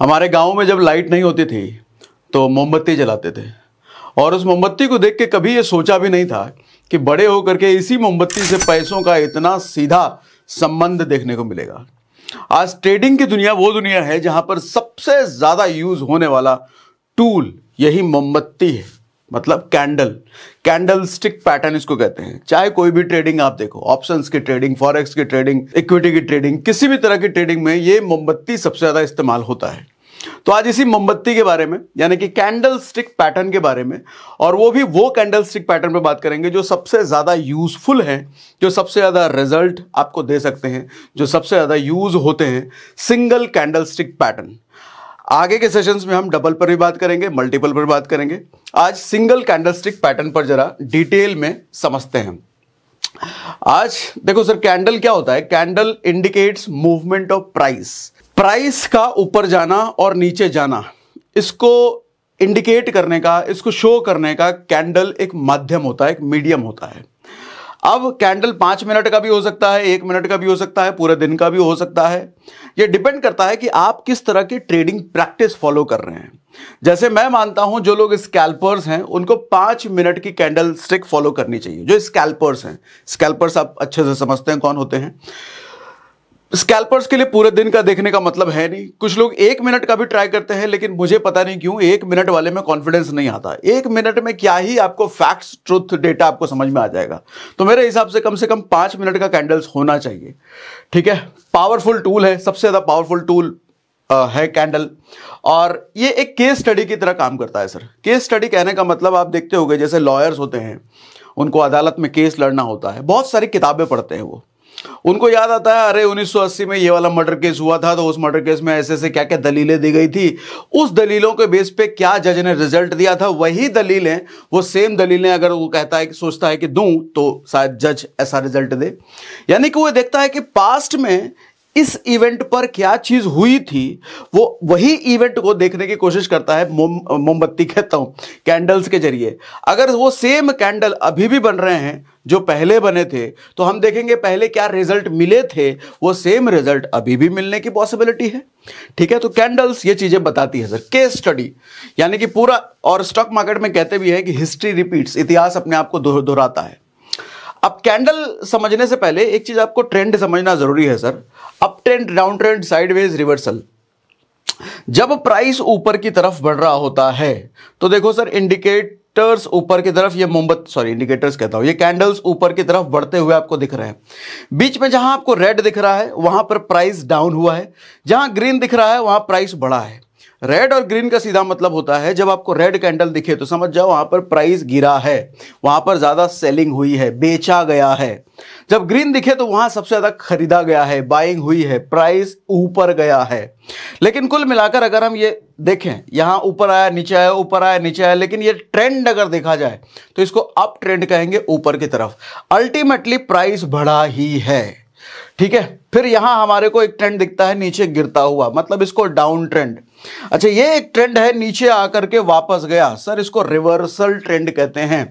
हमारे गांव में जब लाइट नहीं होती थी तो मोमबत्ती जलाते थे और उस मोमबत्ती को देख के कभी ये सोचा भी नहीं था कि बड़े होकर के इसी मोमबत्ती से पैसों का इतना सीधा संबंध देखने को मिलेगा आज ट्रेडिंग की दुनिया वो दुनिया है जहां पर सबसे ज़्यादा यूज होने वाला टूल यही मोमबत्ती है मतलब कैंडल कैंडल स्टिक पैटर्न इसको कहते हैं चाहे कोई भी ट्रेडिंग आप देखो ऑप्शन की ट्रेडिंग फॉरेक्स की ट्रेडिंग इक्विटी की ट्रेडिंग किसी भी तरह की ट्रेडिंग में ये मोमबत्ती सबसे ज़्यादा इस्तेमाल होता है तो आज इसी मोमबत्ती के बारे में यानी कि कैंडल स्टिक पैटर्न के बारे में और वो भी वो कैंडल स्टिक पैटर्न पर बात करेंगे जो सबसे ज़्यादा यूजफुल है जो सबसे ज़्यादा रिजल्ट आपको दे सकते हैं जो सबसे ज़्यादा यूज होते हैं सिंगल कैंडल स्टिक पैटर्न आगे के सेशंस में हम डबल पर भी बात करेंगे मल्टीपल पर बात करेंगे आज सिंगल कैंडलस्टिक पैटर्न पर जरा डिटेल में समझते हैं आज देखो सर कैंडल क्या होता है candle indicates movement of price price का ऊपर जाना और नीचे जाना इसको इंडिकेट करने का इसको शो करने का कैंडल एक माध्यम होता है एक मीडियम होता है अब कैंडल पांच मिनट का भी हो सकता है एक मिनट का भी हो सकता है पूरे दिन का भी हो सकता है ये डिपेंड करता है कि आप किस तरह की ट्रेडिंग प्रैक्टिस फॉलो कर रहे हैं जैसे मैं मानता हूं जो लोग स्कैल्पर्स हैं उनको पांच मिनट की कैंडल स्टिक फॉलो करनी चाहिए जो स्कैल्पर्स हैं स्कैल्पर्स आप अच्छे से समझते हैं कौन होते हैं स्कैल्पर्स के लिए पूरे दिन का देखने का मतलब है नहीं कुछ लोग एक मिनट का भी ट्राई करते हैं लेकिन मुझे पता नहीं क्यों एक मिनट वाले में कॉन्फिडेंस नहीं आता एक मिनट में क्या ही आपको फैक्ट्स ट्रुथ डेटा आपको समझ में आ जाएगा तो मेरे हिसाब से कम से कम पांच मिनट का कैंडल्स होना चाहिए ठीक है पावरफुल टूल है सबसे ज़्यादा पावरफुल टूल है कैंडल और ये एक केस स्टडी की तरह काम करता है सर केस स्टडी कहने का मतलब आप देखते हो जैसे लॉयर्स होते हैं उनको अदालत में केस लड़ना होता है बहुत सारी किताबें पढ़ते हैं वो उनको याद आता है अरे 1980 में ये वाला मर्डर केस हुआ था तो उस मर्डर केस में ऐसे ऐसे क्या क्या दलीलें दी गई थी उस दलीलों के बेस पे क्या जज ने रिजल्ट दिया था वही दलीलें वो सेम दलीलें अगर वो कहता है कि सोचता है कि दूं तो शायद जज ऐसा रिजल्ट दे यानी कि वो देखता है कि पास्ट में इस इवेंट पर क्या चीज हुई थी वो वही इवेंट को देखने की कोशिश करता है मोमबत्ती कहता हूं कैंडल्स के जरिए अगर वो सेम कैंडल अभी भी बन रहे हैं जो पहले बने थे तो हम देखेंगे पहले क्या रिजल्ट मिले थे वो सेम रिजल्ट अभी भी मिलने की पॉसिबिलिटी है ठीक है तो कैंडल्स ये चीजें बताती है सर केस स्टडी यानी कि पूरा और स्टॉक मार्केट में कहते भी है कि हिस्ट्री रिपीट्स इतिहास अपने आप को दोहराता है अब कैंडल समझने से पहले एक चीज आपको ट्रेंड समझना जरूरी है sir up trend down trend sideways reversal जब प्राइस ऊपर की तरफ बढ़ रहा होता है तो देखो सर इंडिकेट इंडिकेटर्स ऊपर की तरफ ये मोमबत सॉरी इंडिकेटर्स कहता हूं ये कैंडल्स ऊपर की तरफ बढ़ते हुए आपको दिख रहे हैं बीच में जहां आपको रेड दिख रहा है वहां पर प्राइस डाउन हुआ है जहां ग्रीन दिख रहा है वहां प्राइस बढ़ा है रेड और ग्रीन का सीधा मतलब होता है जब आपको रेड कैंडल दिखे तो समझ जाओ वहां पर प्राइस गिरा है वहां पर ज्यादा सेलिंग हुई है बेचा गया है जब ग्रीन दिखे तो वहां सबसे ज्यादा खरीदा गया है बाइंग हुई है प्राइस ऊपर गया है लेकिन कुल मिलाकर अगर हम ये देखें यहां ऊपर आया नीचे आया ऊपर आया नीचे आया लेकिन ये ट्रेंड अगर देखा जाए तो इसको अप ट्रेंड कहेंगे ऊपर की तरफ अल्टीमेटली प्राइस बढ़ा ही है ठीक है फिर यहां हमारे को एक ट्रेंड दिखता है नीचे गिरता हुआ मतलब इसको डाउन ट्रेंड अच्छा ये एक ट्रेंड है नीचे आकर के वापस गया सर इसको रिवर्सल ट्रेंड कहते हैं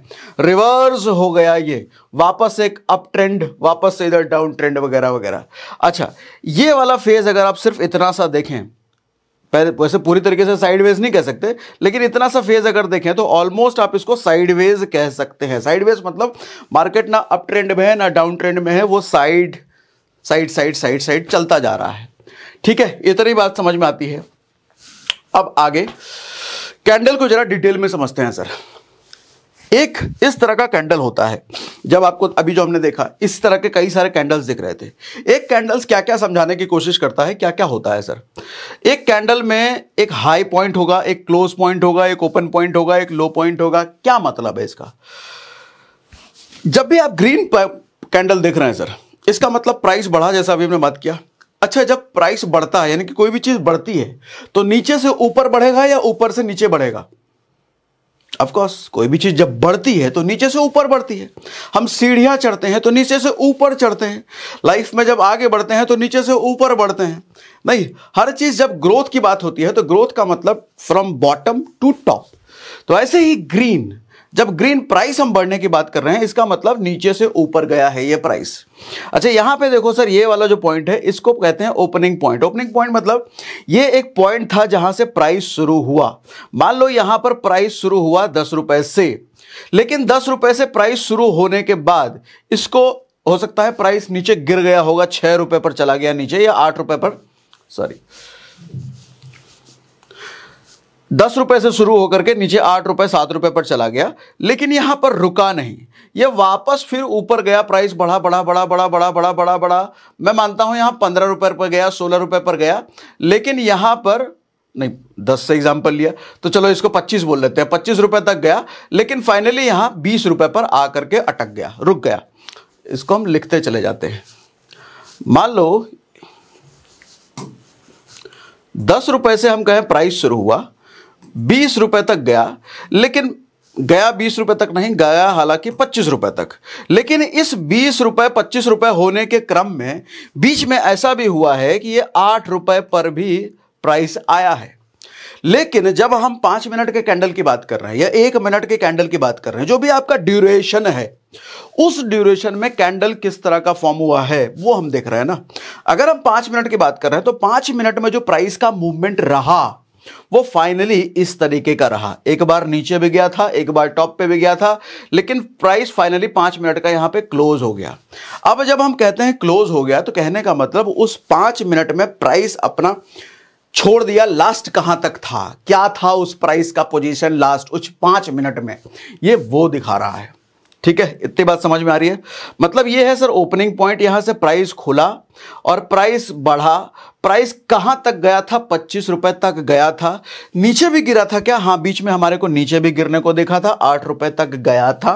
रिवर्स हो गया ये वापस एक अप ट्रेंड वापस से इधर डाउन ट्रेंड वगैरह वगैरह अच्छा ये वाला फेज अगर आप सिर्फ इतना सा देखें वैसे पूरी तरीके से साइडवेज नहीं कह सकते लेकिन इतना सा फेज अगर देखें तो ऑलमोस्ट आप इसको साइडवेज कह सकते हैं साइडवेज मतलब मार्केट ना अप ट्रेंड में है ना डाउन ट्रेंड में है वो side side side side side चलता जा रहा है ठीक है इतनी तो बात समझ में आती है अब आगे कैंडल को जरा डिटेल में समझते हैं सर एक इस तरह का कैंडल होता है जब आपको अभी जो हमने देखा इस तरह के कई सारे कैंडल्स दिख रहे थे एक कैंडल्स क्या क्या समझाने की कोशिश करता है क्या क्या होता है सर एक कैंडल में एक हाई पॉइंट होगा एक क्लोज पॉइंट होगा एक ओपन पॉइंट होगा एक लो पॉइंट होगा क्या मतलब है इसका जब भी आप ग्रीन कैंडल देख रहे हैं सर इसका मतलब प्राइस बढ़ा जैसा अभी हमने बात किया अच्छा जब प्राइस बढ़ता है यानी कि कोई भी चीज बढ़ती है तो नीचे से ऊपर बढ़ेगा या ऊपर से नीचे बढ़ेगा ऑफकोर्स कोई भी चीज जब बढ़ती है तो नीचे से ऊपर बढ़ती है हम सीढ़ियां चढ़ते हैं तो नीचे से ऊपर चढ़ते हैं लाइफ में जब आगे बढ़ते हैं तो नीचे से ऊपर बढ़ते हैं नहीं हर चीज जब ग्रोथ की बात होती है तो ग्रोथ का मतलब फ्रॉम बॉटम टू टॉप तो ऐसे ही ग्रीन जब ग्रीन प्राइस हम बढ़ने की बात कर रहे हैं इसका मतलब नीचे से ऊपर गया है ये प्राइस अच्छा यहां पे देखो सर ये वाला जो पॉइंट है इसको कहते हैं ओपनिंग पॉइंट ओपनिंग पॉइंट मतलब ये एक पॉइंट था जहां से प्राइस शुरू हुआ मान लो यहां पर प्राइस शुरू हुआ दस रुपए से लेकिन दस रुपए से प्राइस शुरू होने के बाद इसको हो सकता है प्राइस नीचे गिर गया होगा छह रुपए पर चला गया नीचे या आठ रुपए पर सॉरी दस रुपए से शुरू होकर के नीचे आठ रुपए सात रुपए पर चला गया लेकिन यहां पर रुका नहीं ये वापस फिर ऊपर गया प्राइस बढ़ा बढ़ा बढ़ा बढ़ा बढ़ा बढ़ा बढ़ा बढ़ा मैं मानता हूं यहां पंद्रह रुपए पर गया सोलह रुपए पर गया लेकिन यहां पर नहीं दस से एग्जाम्पल लिया तो चलो इसको पच्चीस बोल लेते हैं पच्चीस रुपए तक गया लेकिन फाइनली यहां बीस रुपए पर आकर के अटक गया रुक गया इसको हम लिखते चले जाते हैं मान लो दस रुपए से हम कहें प्राइस शुरू हुआ बीस रुपए तक गया लेकिन गया बीस रुपए तक नहीं गया हालांकि पच्चीस रुपए तक लेकिन इस बीस रुपए पच्चीस रुपए होने के क्रम में बीच में ऐसा भी हुआ है कि ये आठ रुपए पर भी प्राइस आया है लेकिन जब हम पांच मिनट के कैंडल की बात कर रहे हैं या एक मिनट के कैंडल की बात कर रहे हैं जो भी आपका ड्यूरेशन है उस ड्यूरेशन में कैंडल किस तरह का फॉर्म हुआ है वो हम देख रहे हैं ना अगर हम पांच मिनट की बात कर रहे हैं तो पांच मिनट में जो प्राइस का मूवमेंट रहा वो फाइनली इस तरीके का रहा एक बार नीचे भी गया था एक बार टॉप पे भी गया था लेकिन प्राइस फाइनली पांच मिनट का यहां पे क्लोज हो गया अब जब हम कहते हैं क्लोज हो गया तो कहने का मतलब उस पांच मिनट में प्राइस अपना छोड़ दिया लास्ट कहां तक था क्या था उस प्राइस का पोजीशन लास्ट उस पांच मिनट में ये वो दिखा रहा है ठीक है इतनी बात समझ में आ रही है मतलब ये है सर ओपनिंग पॉइंट यहां से प्राइस खुला और प्राइस बढ़ा प्राइस कहां तक गया था पच्चीस रुपए तक गया था नीचे भी गिरा था क्या हाँ बीच में हमारे को नीचे भी गिरने को देखा था आठ रुपए तक गया था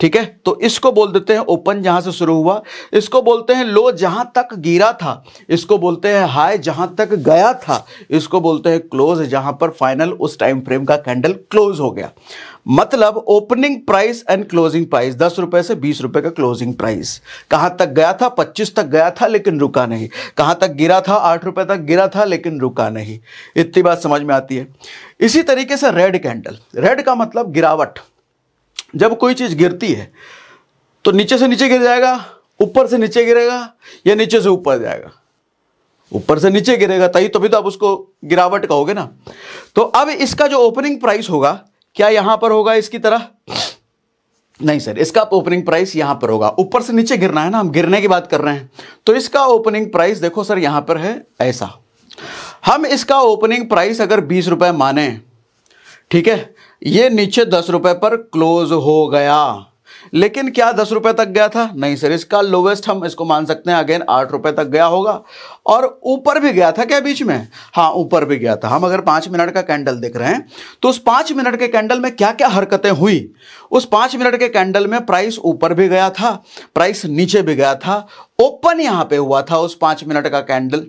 ठीक है तो इसको बोल देते हैं ओपन जहां से शुरू हुआ इसको बोलते हैं लो जहां तक गिरा था इसको बोलते हैं हाई जहां तक गया था इसको बोलते हैं क्लोज जहां पर फाइनल उस टाइम फ्रेम का कैंडल क्लोज हो गया मतलब opening price and closing price दस रुपए से बीस रुपए का क्लोजिंग प्राइस कहां तक गया था पच्चीस तक गया था लेकिन रुका नहीं कहां तक गिरा था आठ साठ रुपये तक गिरा था लेकिन रुका नहीं इतनी बात समझ में आती है इसी तरीके से रेड कैंडल रेड का मतलब गिरावट जब कोई चीज़ गिरती है तो नीचे से नीचे गिर जाएगा ऊपर से नीचे गिरेगा या नीचे से ऊपर जाएगा ऊपर से नीचे गिरेगा तभी तभी तो, तो आप उसको गिरावट कहोगे ना तो अब इसका जो ओपनिंग प्राइस होगा क्या यहां पर होगा इसकी तरह नहीं सर इसका ओपनिंग प्राइस यहां पर होगा ऊपर से नीचे गिरना है ना हम गिरने की बात कर रहे हैं तो इसका ओपनिंग प्राइस देखो सर यहां पर है ऐसा हम इसका ओपनिंग प्राइस अगर बीस रुपए माने ठीक है ये नीचे दस रुपए पर क्लोज हो गया लेकिन क्या दस रुपए तक गया था नहीं सर इसका लोवेस्ट हम इसको मान सकते हैं अगेन आठ रुपए तक गया होगा और ऊपर भी गया था क्या बीच में हाँ ऊपर भी गया था हम अगर पांच मिनट का कैंडल देख रहे हैं तो उस पांच मिनट के कैंडल में क्या क्या हरकतें हुई उस पांच मिनट के कैंडल में प्राइस ऊपर भी गया था प्राइस नीचे भी गया था ओपन यहां पर हुआ था उस पांच मिनट का कैंडल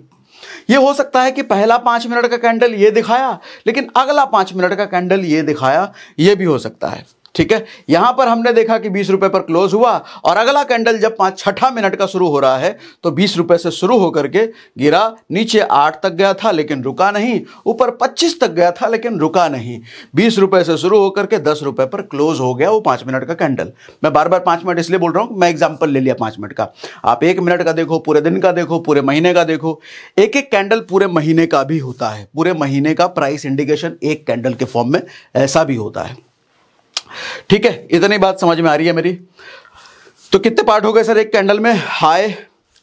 ये हो सकता है कि पहला पांच मिनट का कैंडल ये दिखाया लेकिन अगला पांच मिनट का कैंडल ये दिखाया ये भी हो सकता है ठीक है यहां पर हमने देखा कि बीस रुपए पर क्लोज हुआ और अगला कैंडल जब पांच छठा मिनट का शुरू हो रहा है तो बीस रुपए से शुरू होकर के गिरा नीचे आठ तक गया था लेकिन रुका नहीं ऊपर पच्चीस तक गया था लेकिन रुका नहीं बीस रुपए से शुरू होकर के दस रुपए पर क्लोज हो गया वो पांच मिनट का कैंडल मैं बार बार पांच मिनट इसलिए बोल रहा हूं मैं एग्जाम्पल ले लिया पांच मिनट का आप एक मिनट का देखो पूरे दिन का देखो पूरे महीने का देखो एक एक कैंडल पूरे महीने का भी होता है पूरे महीने का प्राइस इंडिकेशन एक कैंडल के फॉर्म में ऐसा भी होता है ठीक है इतनी बात समझ में आ रही है मेरी तो कितने पार्ट हो गए सर एक कैंडल में हाई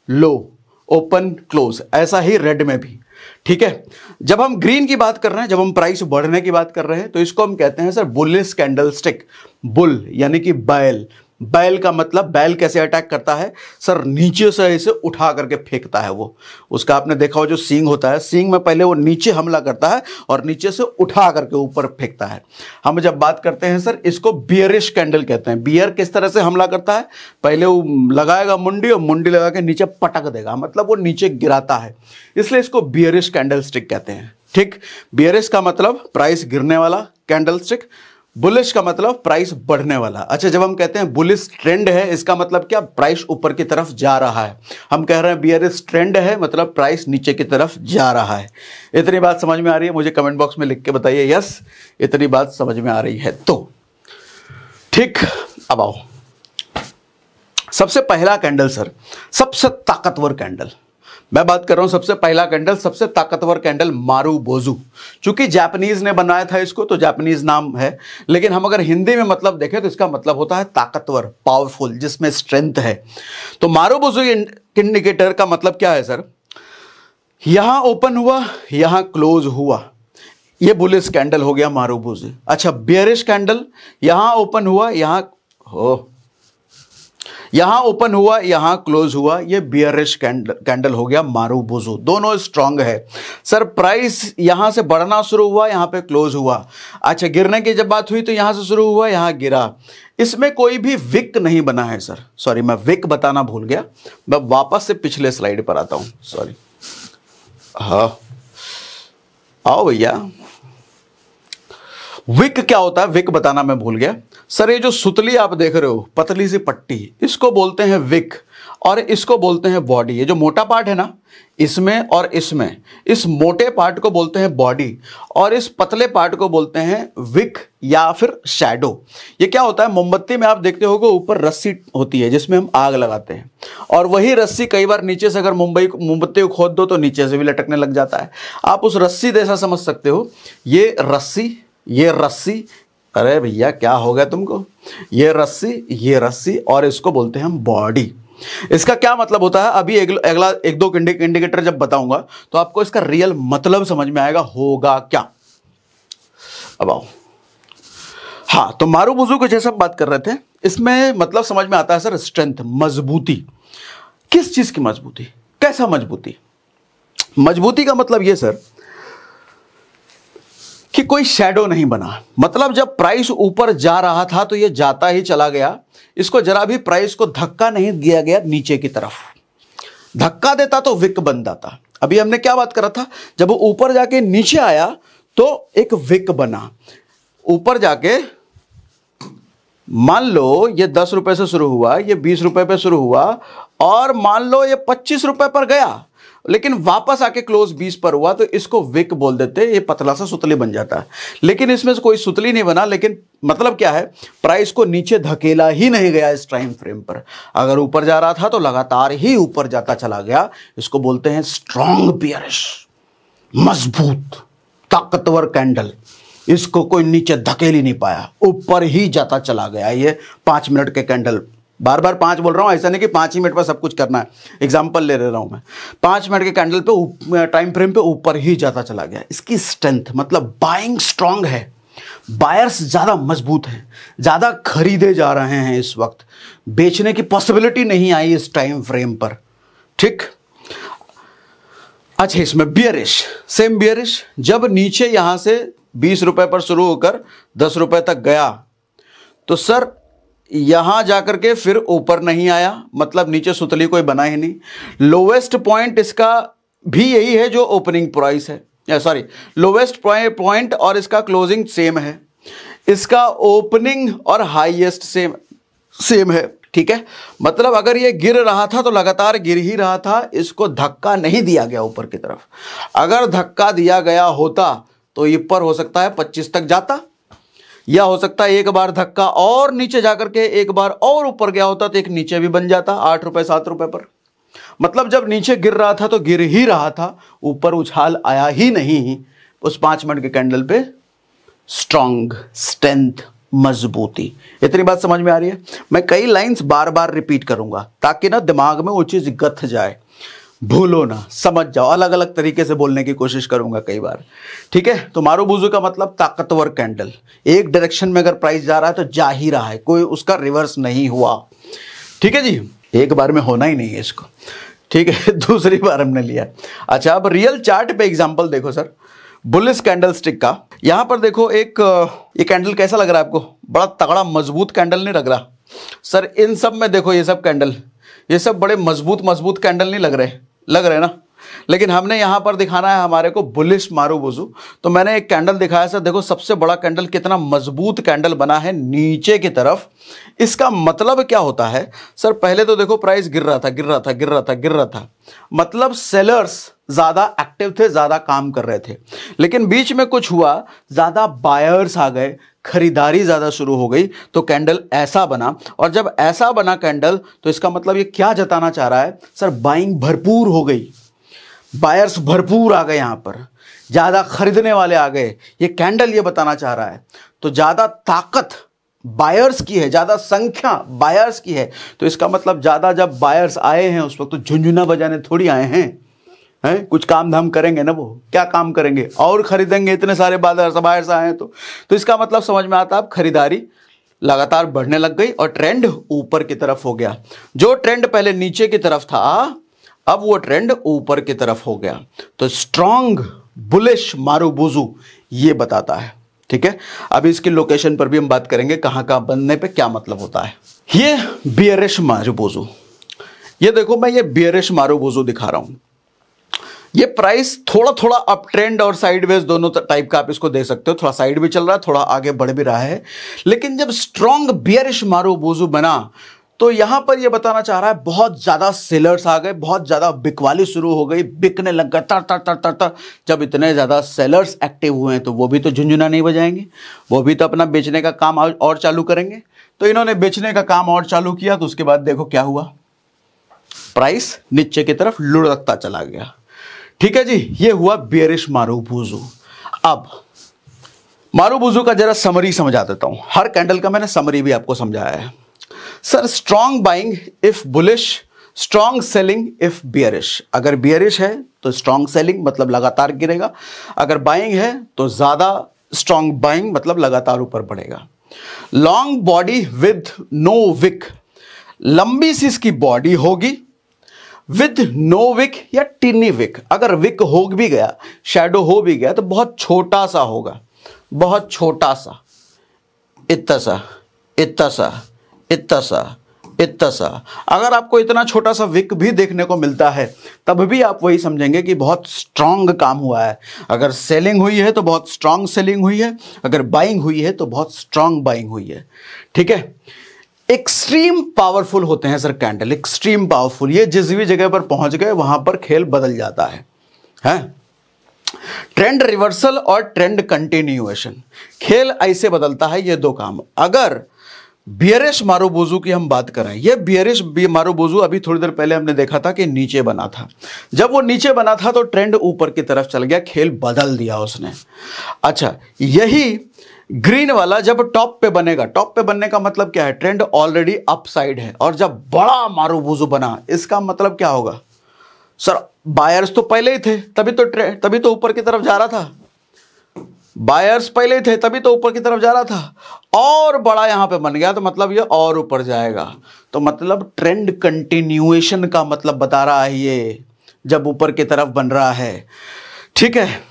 लो ओपन क्लोज ऐसा ही रेड में भी ठीक है जब हम ग्रीन की बात कर रहे हैं जब हम प्राइस बढ़ने की बात कर रहे हैं तो इसको हम कहते हैं sir bullish candlestick bull यानी कि बैल बैल का मतलब बैल कैसे अटैक करता है सर नीचे से इसे उठा करके फेंकता है वो उसका आपने देखा हो जो सींग होता है सींग में पहले वो नीचे हमला करता है और नीचे से उठा करके ऊपर फेंकता है हम जब बात करते हैं सर इसको बियरिश कैंडल कहते हैं बियर किस तरह से हमला करता है पहले वो लगाएगा मुंडी और मुंडी लगा के नीचे पटक देगा मतलब वो नीचे गिराता है इसलिए इसको बियरिश कैंडल कहते हैं ठीक बियरिश का मतलब प्राइस गिरने वाला कैंडल बुलिश का मतलब प्राइस बढ़ने वाला अच्छा जब हम कहते हैं बुलिश ट्रेंड है इसका मतलब क्या प्राइस ऊपर की तरफ जा रहा है हम कह रहे हैं बियरिश ट्रेंड है मतलब प्राइस नीचे की तरफ जा रहा है इतनी बात समझ में आ रही है मुझे कमेंट बॉक्स में लिख के बताइए यस इतनी बात समझ में आ रही है तो ठीक अब आओ सबसे पहला कैंडल सर सबसे ताकतवर कैंडल मैं बात कर रहा हूं सबसे पहला कैंडल सबसे ताकतवर कैंडल मारू बोजू चूंकि जापानीज ने बनाया था इसको तो जापानीज नाम है लेकिन हम अगर हिंदी में मतलब देखें तो इसका मतलब होता है ताकतवर पावरफुल जिसमें स्ट्रेंथ है तो मारू बोजू इंडिकेटर का मतलब क्या है सर यहां ओपन हुआ यहां क्लोज हुआ ये बुलिस कैंडल हो गया मारू बोजू अच्छा बियरिश कैंडल यहां ओपन हुआ यहां हो यहां ओपन हुआ यहां क्लोज हुआ ये बियरिश कैंडल हो गया बोजू दोनों स्ट्रांग है सर प्राइस यहां से बढ़ना शुरू हुआ यहां पे क्लोज हुआ अच्छा गिरने की जब बात हुई तो यहां से शुरू हुआ यहां गिरा इसमें कोई भी विक नहीं बना है सर सॉरी मैं विक बताना भूल गया मैं वापस से पिछले स्लाइड पर आता हूं सॉरी हा आओ भैया विक क्या होता है विक बताना मैं भूल गया सर ये जो सुतली आप देख रहे हो पतली सी पट्टी इसको बोलते हैं विक और इसको बोलते हैं बॉडी ये जो मोटा पार्ट है ना इसमें और इसमें इस मोटे पार्ट को बोलते हैं बॉडी और इस पतले पार्ट को बोलते हैं विक या फिर शैडो ये क्या होता है मोमबत्ती में आप देखते हो ऊपर रस्सी होती है जिसमें हम आग लगाते हैं और वही रस्सी कई बार नीचे से अगर मुंबई मोमबत्ती को खोद दो तो नीचे से भी लटकने लग जाता है आप उस रस्सी जैसा समझ सकते हो ये रस्सी ये रस्सी अरे भैया क्या हो गया तुमको ये रस्सी ये रस्सी और इसको बोलते हैं हम बॉडी इसका क्या मतलब होता है अभी अगला एक दो इंडिकेटर जब बताऊंगा तो आपको इसका रियल मतलब समझ में आएगा होगा क्या अब आओ हाँ तो मारू बुजू को जैसे बात कर रहे थे इसमें मतलब समझ में आता है सर स्ट्रेंथ मजबूती किस चीज की मजबूती कैसा मजबूती मजबूती का मतलब ये सर कि कोई शेडो नहीं बना मतलब जब प्राइस ऊपर जा रहा था तो ये जाता ही चला गया इसको जरा भी प्राइस को धक्का नहीं दिया गया नीचे की तरफ धक्का देता तो विक बन जाता अभी हमने क्या बात करा था जब वो ऊपर जाके नीचे आया तो एक विक बना ऊपर जाके मान लो ये दस रुपए से शुरू हुआ ये बीस रुपए पे शुरू हुआ और मान लो ये पच्चीस रुपए पर गया लेकिन वापस आके क्लोज बीस पर हुआ तो इसको विक बोल देते ये पतला सा सुतली बन जाता है लेकिन इसमें से कोई सुतली नहीं बना लेकिन मतलब क्या है प्राइस को नीचे धकेला ही नहीं गया इस टाइम फ्रेम पर अगर ऊपर जा रहा था तो लगातार ही ऊपर जाता चला गया इसको बोलते हैं स्ट्रांग बियरिश मजबूत ताकतवर कैंडल इसको कोई नीचे धकेल ही नहीं पाया ऊपर ही जाता चला गया ये पांच मिनट के कैंडल बार बार पांच बोल रहा हूँ ऐसा नहीं कि पांच ही मिनट पर सब कुछ करना है एग्जाम्पल ले रहा हूँ मैं पांच मिनट के कैंडल पे टाइम फ्रेम पे ऊपर ही जाता चला गया इसकी स्ट्रेंथ मतलब बाइंग स्ट्रांग है बायर्स ज़्यादा मजबूत हैं ज़्यादा खरीदे जा रहे हैं इस वक्त बेचने की पॉसिबिलिटी नहीं आई इस टाइम फ्रेम पर ठीक अच्छा इसमें बियरिश सेम बियरिश जब नीचे यहां से बीस रुपए पर शुरू होकर दस रुपए तक गया तो सर यहां जाकर के फिर ऊपर नहीं आया मतलब नीचे सुतली कोई बना ही नहीं लोवेस्ट पॉइंट इसका भी यही है जो ओपनिंग प्राइस है सॉरी लोवेस्ट पॉइंट और इसका क्लोजिंग सेम है इसका ओपनिंग और हाईएस्ट सेम सेम है ठीक है मतलब अगर ये गिर रहा था तो लगातार गिर ही रहा था इसको धक्का नहीं दिया गया ऊपर की तरफ अगर धक्का दिया गया होता तो ये पर हो सकता है 25 तक जाता या हो सकता है एक बार धक्का और नीचे जाकर के एक बार और ऊपर गया होता तो एक नीचे भी बन जाता आठ रुपए सात रुपए पर मतलब जब नीचे गिर रहा था तो गिर ही रहा था ऊपर उछाल आया ही नहीं उस पांच मिनट के कैंडल पे स्ट्रांग स्ट्रेंथ मजबूती इतनी बात समझ में आ रही है मैं कई लाइंस बार बार रिपीट करूंगा ताकि ना दिमाग में वो चीज गथ जाए भूलो ना समझ जाओ अलग अलग तरीके से बोलने की कोशिश करूंगा कई बार ठीक है तो बुजू का मतलब ताकतवर कैंडल एक डायरेक्शन में अगर प्राइस जा रहा है तो जा ही रहा है कोई उसका रिवर्स नहीं हुआ ठीक है जी एक बार में होना ही नहीं है इसको ठीक है दूसरी बार हमने लिया अच्छा अब रियल चार्ट पे एग्जाम्पल देखो सर बुलिस कैंडल स्टिक का यहां पर देखो एक ये कैंडल कैसा लग रहा है आपको बड़ा तगड़ा मजबूत कैंडल नहीं लग रहा सर इन सब में देखो ये सब कैंडल ये सब बड़े मजबूत मजबूत कैंडल नहीं लग रहे लग रहा है ना लेकिन हमने यहां पर दिखाना है हमारे को बुलिस मारू बुजू तो मैंने एक कैंडल दिखाया सर देखो सबसे बड़ा कैंडल कितना मजबूत कैंडल बना है नीचे की तरफ इसका मतलब क्या होता है सर पहले तो देखो प्राइस गिर रहा था गिर रहा था गिर रहा था गिर रहा था मतलब सेलर्स ज़्यादा एक्टिव थे ज़्यादा काम कर रहे थे लेकिन बीच में कुछ हुआ ज़्यादा बायर्स आ गए खरीदारी ज़्यादा शुरू हो गई तो कैंडल ऐसा बना और जब ऐसा बना कैंडल तो इसका मतलब ये क्या जताना चाह रहा है सर बाइंग भरपूर हो गई बायर्स भरपूर आ गए यहाँ पर ज़्यादा खरीदने वाले आ गए ये कैंडल ये बताना चाह रहा है तो ज़्यादा ताकत बायर्स की है ज़्यादा संख्या बायर्स की है तो इसका मतलब ज़्यादा जब बायर्स आए हैं उस वक्त तो झुंझुना बजाने थोड़ी आए हैं है कुछ काम धाम करेंगे ना वो क्या काम करेंगे और खरीदेंगे इतने सारे बाजार बाहर से आए हैं तो तो इसका मतलब समझ में आता है खरीदारी लगातार बढ़ने लग गई और ट्रेंड ऊपर की तरफ हो गया जो ट्रेंड पहले नीचे की तरफ था अब वो ट्रेंड ऊपर की तरफ हो गया तो स्ट्रांग बुलिश मारूबुजू ये बताता है ठीक है अब इसकी लोकेशन पर भी हम बात करेंगे कहां कहां बनने पे क्या मतलब होता है ये बियरिश मारूबुजू ये देखो मैं ये बियरिश मारूबुजू दिखा रहा हूं ये प्राइस थोड़ा थोड़ा अप ट्रेंड और साइडवेज दोनों टाइप का आप इसको देख सकते हो थोड़ा साइड भी चल रहा है थोड़ा आगे बढ़ भी रहा है लेकिन जब स्ट्रॉन्ग बियरिश बोजू बना तो यहां पर यह बताना चाह रहा है बहुत ज्यादा सेलर्स आ गए बहुत ज्यादा बिकवाली शुरू हो गई बिकने लग गए तर तर तर तर तर जब इतने ज्यादा सेलर्स एक्टिव हुए हैं तो वो भी तो झुंझुना नहीं बजाएंगे वो भी तो अपना बेचने का काम और चालू करेंगे तो इन्होंने बेचने का काम और चालू किया तो उसके बाद देखो क्या हुआ प्राइस नीचे की तरफ लुढ़कता चला गया ठीक है जी ये हुआ बियरिश मारूबूजू अब मारूबूजू का जरा समरी समझा देता हूं हर कैंडल का मैंने समरी भी आपको समझाया है sir strong buying if bullish strong selling if bearish अगर बियरिश है तो स्ट्रॉन्ग सेलिंग मतलब लगातार गिरेगा अगर बाइंग है तो ज़्यादा स्ट्रॉन्ग बाइंग मतलब लगातार ऊपर बढ़ेगा long body with no wick लंबी सी इसकी बॉडी होगी विद नो विक या टिनी विक अगर विक हो भी गया शेडो हो भी गया तो बहुत छोटा सा होगा बहुत छोटा सा इतना सा इतना सा इतसा इतसा अगर आपको इतना छोटा सा विक भी देखने को मिलता है तब भी आप वही समझेंगे कि बहुत स्ट्रांग काम हुआ है अगर सेलिंग हुई है तो बहुत स्ट्रांग सेलिंग हुई है अगर बाइंग हुई है तो बहुत स्ट्रांग बाइंग हुई है ठीक है एक्सट्रीम पावरफुल होते हैं सर कैंडल एक्सट्रीम पावरफुल ये जिस भी जगह पर पहुंच गए वहां पर खेल बदल जाता है हैं ट्रेंड रिवर्सल और ट्रेंड कंटिन्यूएशन खेल ऐसे बदलता है ये दो काम अगर बियरिश मारोबोजू की हम बात करें यह बियरिश मारोबोजू अभी थोड़ी देर पहले हमने देखा था कि नीचे बना था जब वो नीचे बना था तो ट्रेंड ऊपर की तरफ चल गया खेल बदल दिया उसने अच्छा यही ग्रीन वाला जब टॉप पे बनेगा टॉप पे बनने का मतलब क्या है ट्रेंड ऑलरेडी अपसाइड है और जब बड़ा मारोबोजू बना इसका मतलब क्या होगा सर बायर्स तो पहले ही थे तभी तो तभी तो ऊपर की तरफ जा रहा था बायर्स पहले थे तभी तो ऊपर की तरफ जा रहा था और बड़ा यहां पे बन गया तो मतलब ये और ऊपर जाएगा तो मतलब ट्रेंड कंटिन्यूएशन का मतलब बता रहा है ये जब ऊपर की तरफ बन रहा है ठीक है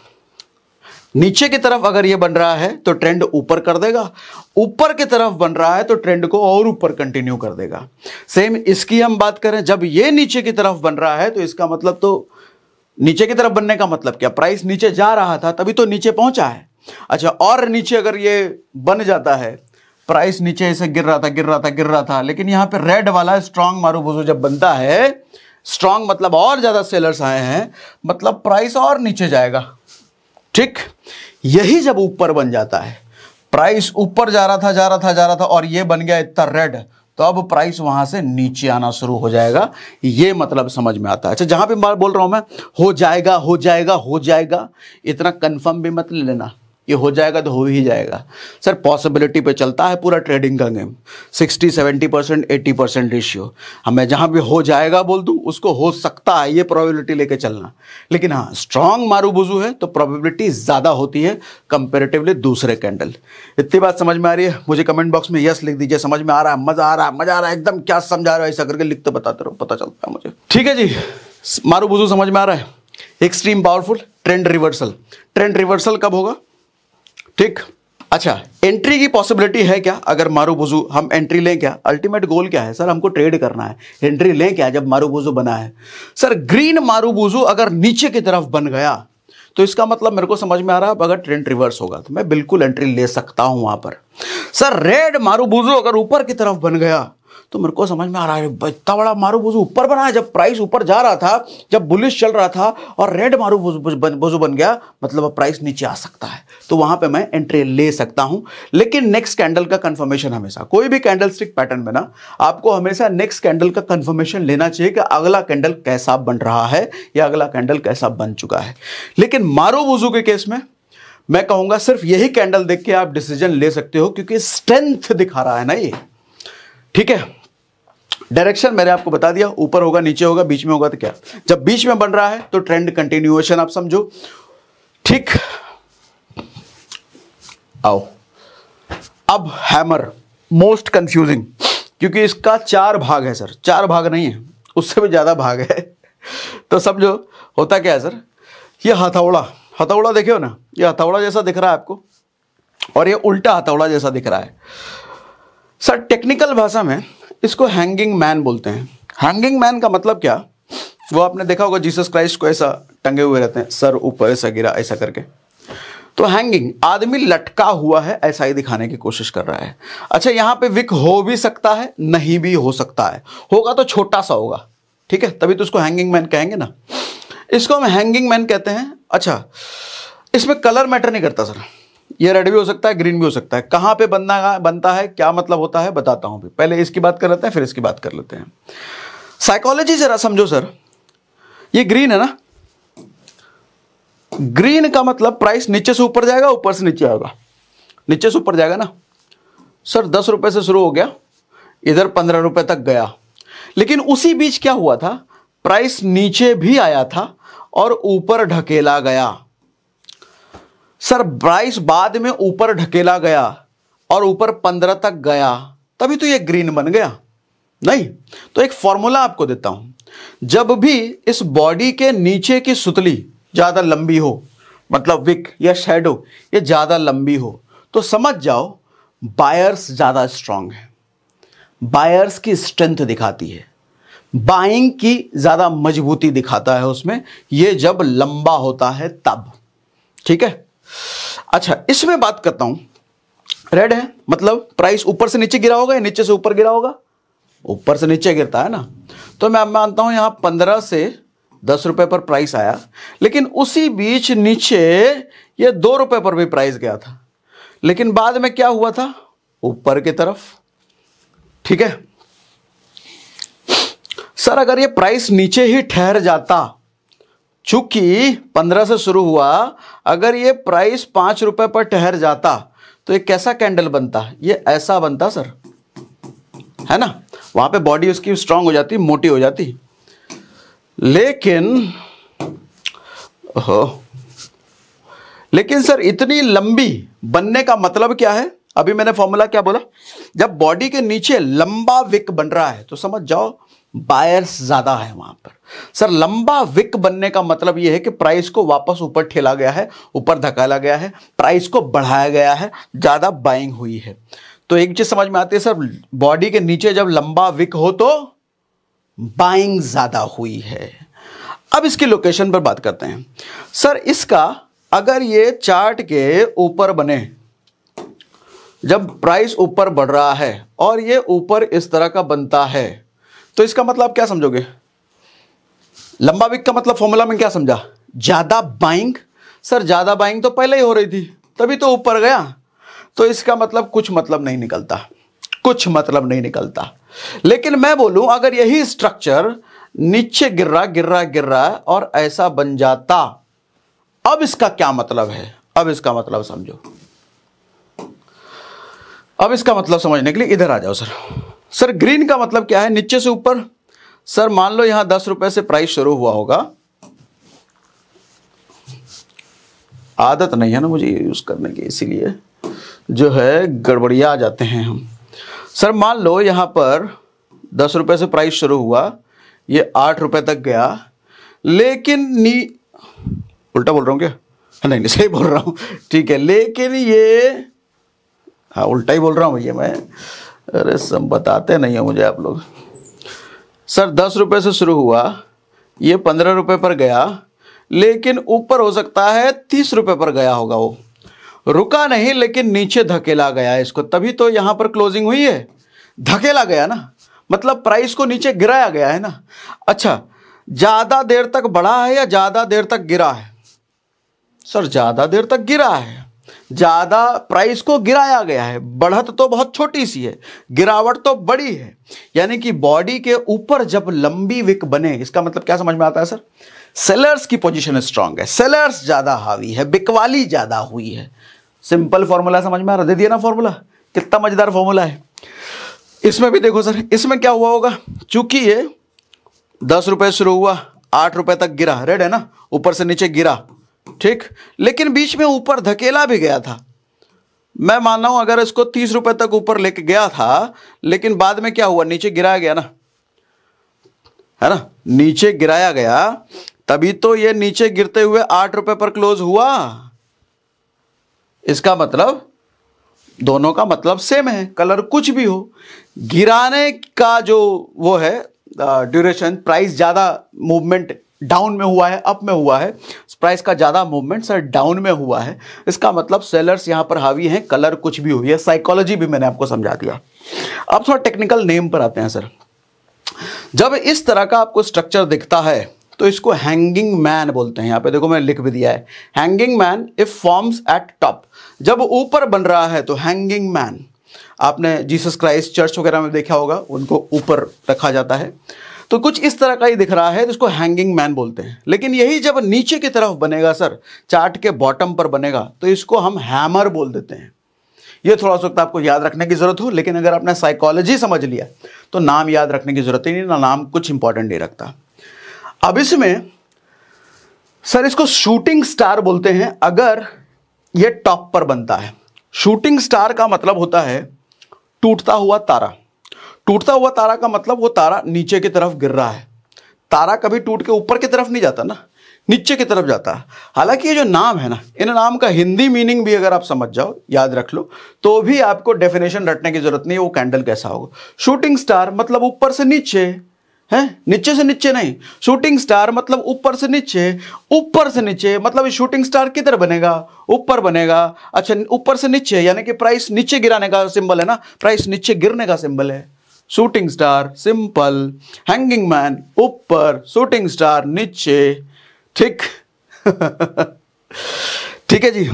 नीचे की तरफ अगर ये बन रहा है तो ट्रेंड ऊपर कर देगा ऊपर की तरफ बन रहा है तो ट्रेंड को और ऊपर कंटिन्यू कर देगा सेम इसकी हम बात करें जब ये नीचे की तरफ बन रहा है तो इसका मतलब तो नीचे की तरफ बनने का मतलब क्या प्राइस नीचे जा रहा था तभी तो नीचे पहुंचा है अच्छा और नीचे अगर ये बन जाता है प्राइस नीचे ऐसे गिर रहा था गिर रहा था गिर रहा था लेकिन यहां पे रेड वाला स्ट्रांग मारूबुजू जब बनता है स्ट्रांग मतलब और ज़्यादा सेलर्स आए हैं मतलब प्राइस और नीचे जाएगा ठीक यही जब ऊपर बन जाता है प्राइस ऊपर जा रहा था जा रहा था जा रहा था और ये बन गया इतना रेड तो अब प्राइस वहां से नीचे आना शुरू हो जाएगा ये मतलब समझ में आता है अच्छा जहां पे बोल रहा हूं मैं हो जाएगा हो जाएगा हो जाएगा इतना कंफर्म भी मत लेना ये हो जाएगा तो हो ही जाएगा सर पॉसिबिलिटी पे चलता है पूरा ट्रेडिंग का game sixty seventy percent eighty percent ratio हाँ मैं जहाँ भी हो जाएगा बोल दूँ उसको हो सकता है ये प्रोबेबिलिटी लेके चलना लेकिन हाँ स्ट्रांग मारूबुजू है तो प्रोबेबिलिटी ज़्यादा होती है कंपेरेटिवली दूसरे कैंडल इतनी बात समझ में आ रही है मुझे कमेंट बॉक्स में यस लिख दीजिए समझ में आ रहा है मज़ा आ रहा है मज़ा आ रहा है एकदम क्या समझा रहा है ऐसा करके लिख तो बताते रहो पता चलता है मुझे ठीक है जी मारू बुजू समझ में आ रहा है extreme powerful trend reversal trend reversal कब होगा ठीक अच्छा एंट्री की पॉसिबिलिटी है क्या अगर मारू बुजू हम एंट्री लें क्या अल्टीमेट गोल क्या है सर हमको ट्रेड करना है एंट्री लें क्या जब बुजू बना है सर ग्रीन बुजू अगर नीचे की तरफ बन गया तो इसका मतलब मेरे को समझ में आ रहा है अगर ट्रेंड रिवर्स होगा तो मैं बिल्कुल एंट्री ले सकता हूं वहां पर सर रेड मारूबुजू अगर ऊपर की तरफ बन गया तो मेरे को समझ में आ रहा है इतना बड़ा मारू बुजू ऊपर बना है जब प्राइस ऊपर जा रहा था जब बुलिश चल रहा था और रेड मारू बुजू बन गया मतलब अब प्राइस नीचे आ सकता है तो वहां पे मैं एंट्री ले सकता हूं लेकिन नेक्स्ट कैंडल का कंफर्मेशन हमेशा कोई भी कैंडल स्टिक पैटर्न में ना आपको हमेशा नेक्स्ट कैंडल का कंफर्मेशन लेना चाहिए कि अगला कैंडल कैसा बन रहा है या अगला कैंडल कैसा बन चुका है लेकिन मारू बुजू के केस में मैं कहूंगा सिर्फ यही कैंडल देख के आप डिसीजन ले सकते हो क्योंकि स्ट्रेंथ दिखा रहा है ना ये ठीक है डायरेक्शन मैंने आपको बता दिया ऊपर होगा नीचे होगा बीच में होगा तो क्या जब बीच में बन रहा है तो ट्रेंड कंटिन्यूएशन आप समझो ठीक आओ अब हैमर मोस्ट कंफ्यूजिंग क्योंकि इसका चार भाग है सर चार भाग नहीं है उससे भी ज़्यादा भाग है तो समझो होता क्या है सर ये हथौड़ा हथौड़ा देखे हो ना ये हथौड़ा जैसा दिख रहा है आपको और ये उल्टा हथौड़ा जैसा दिख रहा है सर टेक्निकल भाषा में इसको हैंगिंग मैन बोलते हैं हैंगिंग मैन का मतलब क्या वो आपने देखा होगा जीसस क्राइस्ट को ऐसा टंगे हुए रहते हैं सर ऊपर ऐसा गिरा ऐसा करके तो हैंगिंग आदमी लटका हुआ है ऐसा ही दिखाने की कोशिश कर रहा है अच्छा यहाँ पे विक हो भी सकता है नहीं भी हो सकता है होगा तो छोटा सा होगा ठीक है तभी तो उसको हैंगिंग मैन कहेंगे ना इसको हम हैंगिंग मैन कहते हैं अच्छा इसमें कलर मैटर नहीं करता सर ये रेड भी हो सकता है ग्रीन भी हो सकता है कहां पे बनना बनता है क्या मतलब होता है बताता भी। पहले इसकी बात कर लेते हैं फिर इसकी बात कर लेते हैं साइकोलॉजी जरा समझो सर ये ग्रीन है ना ग्रीन का मतलब प्राइस नीचे से ऊपर जाएगा ऊपर से नीचे आएगा नीचे से ऊपर जाएगा ना सर दस रुपये से शुरू हो गया इधर पंद्रह रुपये तक गया लेकिन उसी बीच क्या हुआ था प्राइस नीचे भी आया था और ऊपर ढकेला गया सर ब्राइस बाद में ऊपर ढकेला गया और ऊपर पंद्रह तक गया तभी तो ये ग्रीन बन गया नहीं तो एक फॉर्मूला आपको देता हूं जब भी इस बॉडी के नीचे की सुतली ज़्यादा लंबी हो मतलब विक या शेडो ये ज़्यादा लंबी हो तो समझ जाओ बायर्स ज़्यादा स्ट्रांग है बायर्स की स्ट्रेंथ दिखाती है बाइंग की ज़्यादा मजबूती दिखाता है उसमें ये जब लंबा होता है तब ठीक है अच्छा इसमें बात करता हूं रेड है मतलब प्राइस ऊपर से नीचे गिरा होगा या नीचे से ऊपर गिरा होगा ऊपर से नीचे गिरता है ना तो मैं मानता हूं यहां पंद्रह से दस रुपए पर प्राइस आया लेकिन उसी बीच नीचे ये दो रुपए पर भी प्राइस गया था लेकिन बाद में क्या हुआ था ऊपर की तरफ ठीक है सर अगर ये प्राइस नीचे ही ठहर जाता चूंकि पंद्रह से शुरू हुआ अगर ये प्राइस पांच रुपए पर ठहर जाता तो ये कैसा कैंडल बनता ये ऐसा बनता सर है ना वहां पे बॉडी उसकी स्ट्रांग हो जाती मोटी हो जाती लेकिन हो लेकिन सर इतनी लंबी बनने का मतलब क्या है अभी मैंने फॉर्मूला क्या बोला जब बॉडी के नीचे लंबा विक बन रहा है तो समझ जाओ बायर्स ज़्यादा है वहां पर सर लंबा विक बनने का मतलब यह है कि प्राइस को वापस ऊपर ठेला गया है ऊपर धकाला गया है प्राइस को बढ़ाया गया है ज़्यादा बाइंग हुई है तो एक चीज़ समझ में आती है सर बॉडी के नीचे जब लंबा विक हो तो बाइंग ज़्यादा हुई है अब इसकी लोकेशन पर बात करते हैं सर इसका अगर ये चार्ट के ऊपर बने जब प्राइस ऊपर बढ़ रहा है और ये ऊपर इस तरह का बनता है तो इसका मतलब क्या समझोगे लंबा विक का मतलब फॉर्मूला में क्या समझा ज़्यादा बाइंग सर ज़्यादा बाइंग तो पहले ही हो रही थी तभी तो ऊपर गया तो इसका मतलब कुछ मतलब नहीं निकलता कुछ मतलब नहीं निकलता लेकिन मैं बोलूं अगर यही स्ट्रक्चर नीचे गिर रहा गिर रहा गिर रहा और ऐसा बन जाता अब इसका क्या मतलब है अब इसका मतलब समझो अब इसका मतलब समझने के लिए इधर आ जाओ सर सर ग्रीन का मतलब क्या है नीचे से ऊपर सर मान लो यहां दस रुपए से प्राइस शुरू हुआ होगा आदत नहीं है ना मुझे यूज करने की इसीलिए जो है गड़बड़िया जाते हैं हम सर मान लो यहां पर दस रुपए से प्राइस शुरू हुआ ये आठ रुपए तक गया लेकिन नी उल्टा बोल रहा हूं क्या हाँ, नहीं नहीं सही बोल रहा हूं ठीक है लेकिन ये हाँ उल्टा ही बोल रहा हूँ भैया मैं अरे सब बताते नहीं है मुझे आप लोग सर दस रुपये से शुरू हुआ ये पंद्रह रुपये पर गया लेकिन ऊपर हो सकता है तीस रुपये पर गया होगा वो रुका नहीं लेकिन नीचे धकेला गया इसको तभी तो यहाँ पर क्लोजिंग हुई है धकेला गया ना मतलब प्राइस को नीचे गिराया गया है ना अच्छा ज़्यादा देर तक बढ़ा है या ज़्यादा देर तक गिरा है सर ज़्यादा देर तक गिरा है ज़्यादा प्राइस को गिराया गया है बढ़त तो बहुत छोटी सी है गिरावट तो बड़ी है यानी कि बॉडी के ऊपर जब लंबी विक बने इसका मतलब क्या समझ में आता है सर सेलर्स की पोजीशन स्ट्रांग है सेलर्स ज़्यादा हावी है बिकवाली ज़्यादा हुई है सिंपल फॉर्मूला समझ में आ रहा दे दिया ना फॉर्मूला कितना मजेदार फॉर्मूला है इसमें भी देखो सर इसमें क्या हुआ होगा चूंकि ये दस रुपए शुरू हुआ आठ रुपए तक गिरा रेड है ना ऊपर से नीचे गिरा ठीक लेकिन बीच में ऊपर धकेला भी गया था मैं मान रहा हूं अगर इसको तीस रुपए तक ऊपर लेके गया था लेकिन बाद में क्या हुआ नीचे गिराया गया ना है ना नीचे गिराया गया तभी तो ये नीचे गिरते हुए आठ रुपए पर क्लोज हुआ इसका मतलब दोनों का मतलब सेम है कलर कुछ भी हो गिराने का जो वो है ड्यूरेशन प्राइस ज़्यादा मूवमेंट डाउन में हुआ है अप में हुआ है प्राइस का ज़्यादा मूवमेंट सर डाउन में हुआ है इसका मतलब सेलर्स यहाँ पर हावी हैं कलर कुछ भी हुई है साइकोलॉजी भी मैंने आपको समझा दिया अब थोड़ा टेक्निकल नेम पर आते हैं सर जब इस तरह का आपको स्ट्रक्चर दिखता है तो इसको हैंगिंग मैन बोलते हैं यहाँ पे देखो मैंने लिख भी दिया है hanging man if forms at top जब ऊपर बन रहा है तो हैंगिंग मैन आपने जीसस क्राइस्ट चर्च वगैरह में देखा होगा उनको ऊपर रखा जाता है तो कुछ इस तरह का ही दिख रहा है जिसको हैंगिंग मैन बोलते हैं लेकिन यही जब नीचे की तरफ बनेगा सर चार्ट के बॉटम पर बनेगा तो इसको हम हैमर बोल देते हैं ये थोड़ा सा आपको याद रखने की ज़रूरत हो लेकिन अगर आपने साइकोलॉजी समझ लिया तो नाम याद रखने की ज़रूरत ही नहीं ना नाम कुछ इंपॉर्टेंट नहीं रखता अब इसमें सर इसको शूटिंग स्टार बोलते हैं अगर ये टॉप पर बनता है शूटिंग स्टार का मतलब होता है टूटता हुआ तारा टूटता हुआ तारा का मतलब वो तारा नीचे की तरफ गिर रहा है तारा कभी टूट के ऊपर की तरफ नहीं जाता ना नीचे की तरफ जाता है हालांकि ये जो नाम है ना इन नाम का हिंदी मीनिंग भी अगर आप समझ जाओ याद रख लो तो भी आपको डेफिनेशन रटने की जरूरत नहीं है वो कैंडल कैसा होगा शूटिंग स्टार मतलब ऊपर से नीचे है नीचे से नीचे नहीं शूटिंग स्टार मतलब ऊपर से नीचे ऊपर से नीचे मतलब शूटिंग स्टार किधर बनेगा ऊपर बनेगा अच्छा ऊपर से नीचे यानी कि प्राइस नीचे गिराने का सिंबल है ना प्राइस नीचे गिरने का सिंबल है shooting star simple hanging man ऊपर शूटिंग स्टार नीचे ठीक ठीक है जी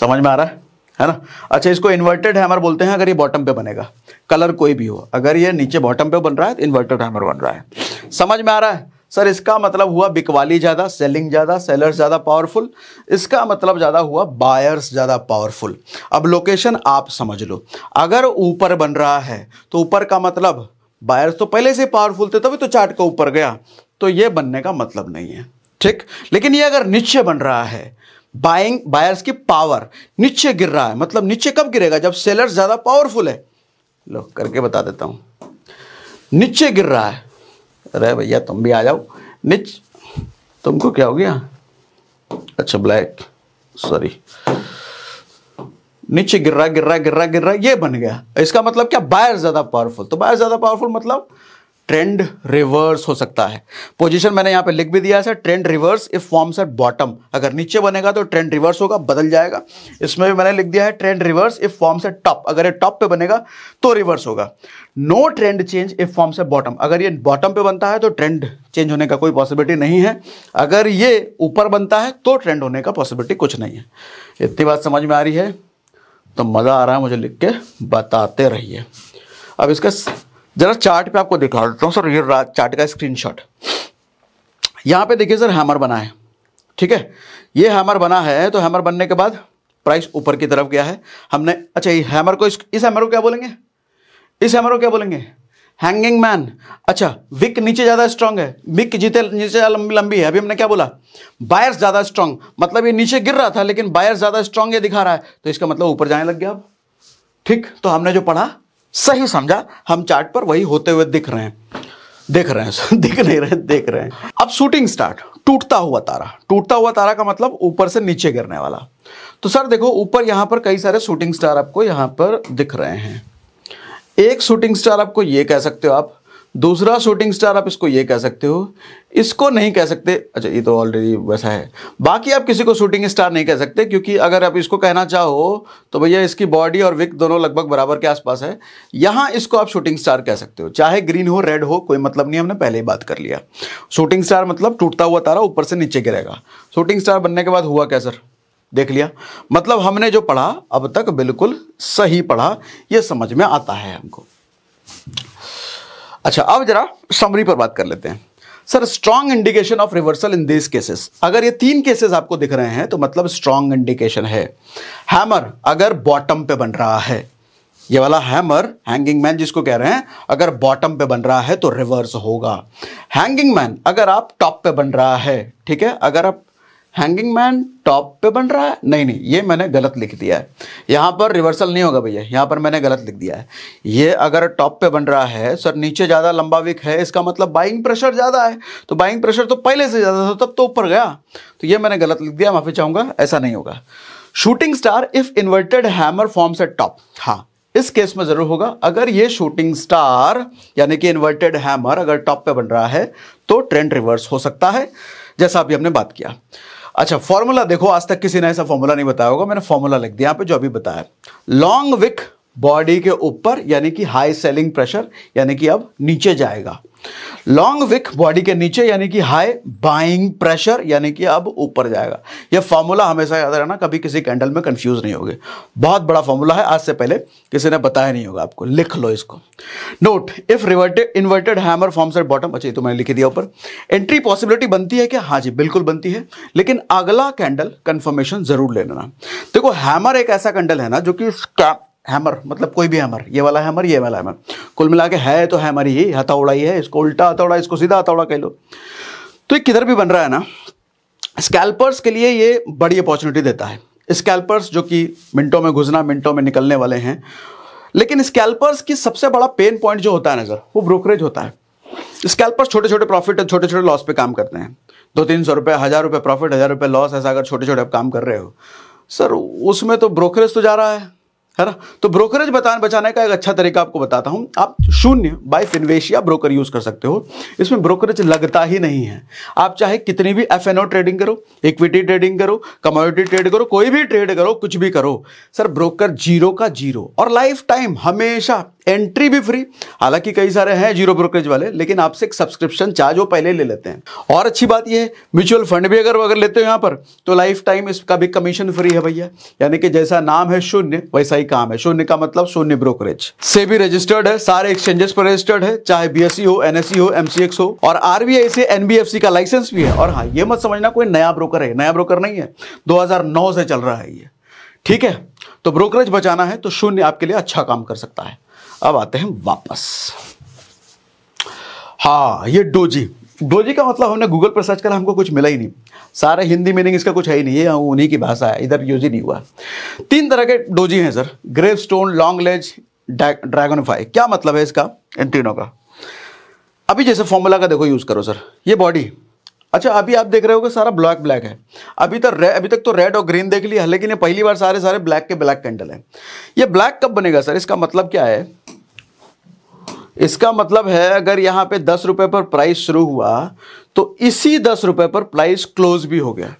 समझ में आ रहा है है ना अच्छा इसको इन्वर्टेड हैमर बोलते हैं अगर ये बॉटम पे बनेगा कलर कोई भी हो अगर ये नीचे बॉटम पे बन रहा है तो इन्वर्टेड हैमर बन रहा है समझ में आ रहा है सर इसका मतलब हुआ बिकवाली ज़्यादा सेलिंग ज़्यादा सेलर्स ज़्यादा पावरफुल इसका मतलब ज़्यादा हुआ बायर्स ज़्यादा पावरफुल अब लोकेशन आप समझ लो अगर ऊपर बन रहा है तो ऊपर का मतलब बायर्स तो पहले से पावरफुल थे तभी तो चार्ट का ऊपर गया तो ये बनने का मतलब नहीं है ठीक लेकिन ये अगर नीचे बन रहा है बाइंग बायर्स की पावर नीचे गिर रहा है मतलब नीचे कब गिरेगा जब सेलर ज़्यादा पावरफुल है लो करके बता देता हूँ नीचे गिर रहा है कहता भैया तुम भी आ जाओ निच तुमको क्या हो गया अच्छा ब्लैक सॉरी नीचे गिर रहा गिर रहा गिर रहा गिर रहा ये बन गया इसका मतलब क्या बायर ज्यादा पावरफुल तो बायर ज्यादा पावरफुल मतलब ट्रेंड रिवर्स हो सकता है पोजीशन मैंने यहां पे लिख भी दिया है trend reverse if forms at bottom अगर नीचे बनेगा तो ट्रेंड रिवर्स होगा बदल जाएगा इसमें भी मैंने लिख दिया है trend reverse if forms at top अगर ये टॉप पे बनेगा तो रिवर्स होगा no trend change if forms at bottom अगर ये बॉटम पे बनता है तो ट्रेंड चेंज होने का कोई पॉसिबिलिटी नहीं है अगर ये ऊपर बनता है तो ट्रेंड होने का पॉसिबिलिटी कुछ नहीं है इतनी बात समझ में आ रही है तो मज़ा आ रहा है मुझे लिख के बताते रहिए अब इसका जरा चार्ट पे आपको दिखा देता हूँ सर ये चार्ट का स्क्रीनशॉट यहाँ पे देखिए सर हैमर बना है ठीक है ये हैमर बना है तो हैमर बनने के बाद प्राइस ऊपर की तरफ गया है हमने अच्छा ये हैमर को इस, इस हैमर को क्या बोलेंगे इस हैमर को क्या बोलेंगे हैंगिंग मैन अच्छा विक नीचे ज़्यादा स्ट्रांग है विक जीते नीचे लंबी लंबी है अभी हमने क्या बोला बायर्स ज़्यादा स्ट्रांग मतलब ये नीचे गिर रहा था लेकिन बायर्स ज़्यादा स्ट्रांग ये दिखा रहा है तो इसका मतलब ऊपर जाने लग गया अब ठीक तो हमने जो पढ़ा सही समझा हम चार्ट पर वही होते हुए दिख रहे हैं देख रहे हैं दिख नहीं रहे देख रहे हैं अब शूटिंग स्टार्ट टूटता हुआ तारा टूटता हुआ तारा का मतलब ऊपर से नीचे गिरने वाला तो सर देखो ऊपर यहां पर कई सारे शूटिंग स्टार आपको यहां पर दिख रहे हैं एक शूटिंग स्टार आपको ये कह सकते हो आप दूसरा शूटिंग स्टार आप इसको ये कह सकते हो इसको नहीं कह सकते अच्छा ये तो ऑलरेडी वैसा है बाकी आप किसी को शूटिंग स्टार नहीं कह सकते क्योंकि अगर आप इसको कहना चाहो तो भैया इसकी बॉडी और विक दोनों लगभग बराबर के आसपास है यहाँ इसको आप शूटिंग स्टार कह सकते हो चाहे ग्रीन हो रेड हो कोई मतलब नहीं हमने पहले ही बात कर लिया शूटिंग स्टार मतलब टूटता हुआ तारा ऊपर से नीचे गिरेगा शूटिंग स्टार बनने के बाद हुआ क्या सर देख लिया मतलब हमने जो पढ़ा अब तक बिल्कुल सही पढ़ा ये समझ में आता है हमको अच्छा अब जरा समरी पर बात कर लेते हैं sir strong indication of reversal in this cases अगर ये तीन केसेस आपको दिख रहे हैं तो मतलब स्ट्रॉन्ग इंडिकेशन है हैमर अगर बॉटम पे बन रहा है ये वाला हैमर हैंगिंग मैन जिसको कह रहे हैं अगर बॉटम पे बन रहा है तो रिवर्स होगा हैंगिंग मैन अगर आप टॉप पे बन रहा है ठीक है अगर आप हैंगिंग मैन टॉप पे बन रहा है नहीं नहीं ये मैंने गलत लिख दिया है यहाँ पर रिवर्सल नहीं होगा भैया यहाँ पर मैंने गलत लिख दिया है ये अगर टॉप पे बन रहा है सर नीचे ज़्यादा लंबा विक है इसका मतलब बाइंग प्रेशर ज़्यादा है तो बाइंग प्रेशर तो पहले से ज़्यादा था तब तो ऊपर गया तो ये मैंने गलत लिख दिया माफ़ी चाहूँगा ऐसा नहीं होगा shooting star if inverted hammer forms at top हाँ इस केस में जरूर होगा अगर ये शूटिंग स्टार यानी कि इन्वर्टेड हैमर अगर टॉप पे बन रहा है तो ट्रेंड रिवर्स हो सकता है जैसा अभी हमने बात किया अच्छा फॉर्मूला देखो आज तक किसी ने ऐसा फॉर्मूला नहीं बताया होगा मैंने फॉर्मूला लिख दिया यहाँ पे जो अभी बताया लॉन्ग विक बॉडी के ऊपर यानी कि हाई सेलिंग प्रेशर यानी कि अब नीचे जाएगा लॉन्ग विक बॉडी के नीचे यानी कि हाई बाइंग प्रेशर यानी कि अब ऊपर जाएगा यह फॉर्मूला हमेशा याद रहना कभी किसी कैंडल में कंफ्यूज नहीं होगे बहुत बड़ा फॉर्मूला है आज से पहले किसी ने बताया नहीं होगा आपको लिख लो इसको note if reverted inverted hammer forms at bottom अच्छा तो मैंने लिख दिया ऊपर एंट्री पॉसिबिलिटी बनती है क्या हाँ जी बिल्कुल बनती है लेकिन अगला कैंडल कंफर्मेशन जरूर ले लेना देखो हैमर एक ऐसा कैंडल है ना जो कि हैमर मतलब कोई भी हैमर ये वाला हैमर ये वाला हैमर कुल मिला के है तो हैमर ही हथौड़ा ही है इसको उल्टा हथौड़ा इसको सीधा हथौड़ा कह लो तो ये किधर भी बन रहा है ना स्कैल्पर्स के लिए ये बड़ी अपॉर्चुनिटी देता है स्कैल्पर्स जो कि मिनटों में घुसना मिनटों में निकलने वाले हैं लेकिन स्कैल्पर्स की सबसे बड़ा पेन पॉइंट जो होता है ना सर वो ब्रोकरेज होता है स्कैल्पर्स छोटे छोटे प्रॉफिट और छोटे छोटे लॉस पे काम करते हैं दो तीन सौ रुपये हज़ार रुपये प्रॉफिट हज़ार रुपये लॉस ऐसा अगर छोटे छोटे आप काम कर रहे हो सर उसमें तो ब्रोकरेज तो जा रहा है है ना तो ब्रोकरेज बताने बचाने का एक अच्छा तरीका आपको बताता हूं आप शून्य बाय फिनवेश या ब्रोकर यूज कर सकते हो इसमें ब्रोकरेज लगता ही नहीं है आप चाहे कितनी भी एफ ट्रेडिंग करो इक्विटी ट्रेडिंग करो कमोडिटी ट्रेड करो कोई भी ट्रेड करो कुछ भी करो सर ब्रोकर जीरो का जीरो और लाइफ टाइम हमेशा एंट्री भी फ्री हालांकि कई सारे हैं जीरो ब्रोकरेज वाले लेकिन आपसे एक सब्सक्रिप्शन चार्ज वो पहले ले लेते हैं और अच्छी बात यह है म्यूचुअल फंड भी अगर अगर लेते हो यहाँ पर तो लाइफ टाइम इसका भी कमीशन फ्री है भैया यानी कि जैसा नाम है शून्य वैसा ही काम है शून्य का मतलब शून्य ब्रोकरेज से भी रजिस्टर्ड है सारे एक्सचेंजेस पर रजिस्टर्ड है चाहे बी e हो एनएससी e हो एमसीएक्स हो और आरबीआई से एनबीएफसी का लाइसेंस भी है और हाँ ये मत समझना कोई नया ब्रोकर है नया ब्रोकर नहीं है दो से चल रहा है ये ठीक है तो ब्रोकरेज बचाना है तो शून्य आपके लिए अच्छा काम कर सकता है अब आते हैं वापस हाँ ये डोजी डोजी का मतलब हमने गूगल पर सर्च करा हमको कुछ मिला ही नहीं सारा हिंदी मीनिंग इसका कुछ है ही नहीं है उन्हीं की भाषा है इधर यूज ही नहीं हुआ तीन तरह के डोजी हैं sir gravestone long legs dragonfly क्या मतलब है इसका इन तीनों का अभी जैसे फॉर्मूला का देखो यूज़ करो सर ये बॉडी अच्छा अभी आप देख रहे हो सारा ब्लैक ब्लैक है अभी तक अभी तक तो रेड और ग्रीन देख लिया लेकिन ये पहली बार सारे सारे ब्लैक के ब्लैक कैंडल हैं ये ब्लैक कब बनेगा सर इसका मतलब क्या है इसका मतलब है अगर यहां पे दस रुपए पर प्राइस शुरू हुआ तो इसी दस रुपए पर प्राइस क्लोज भी हो गया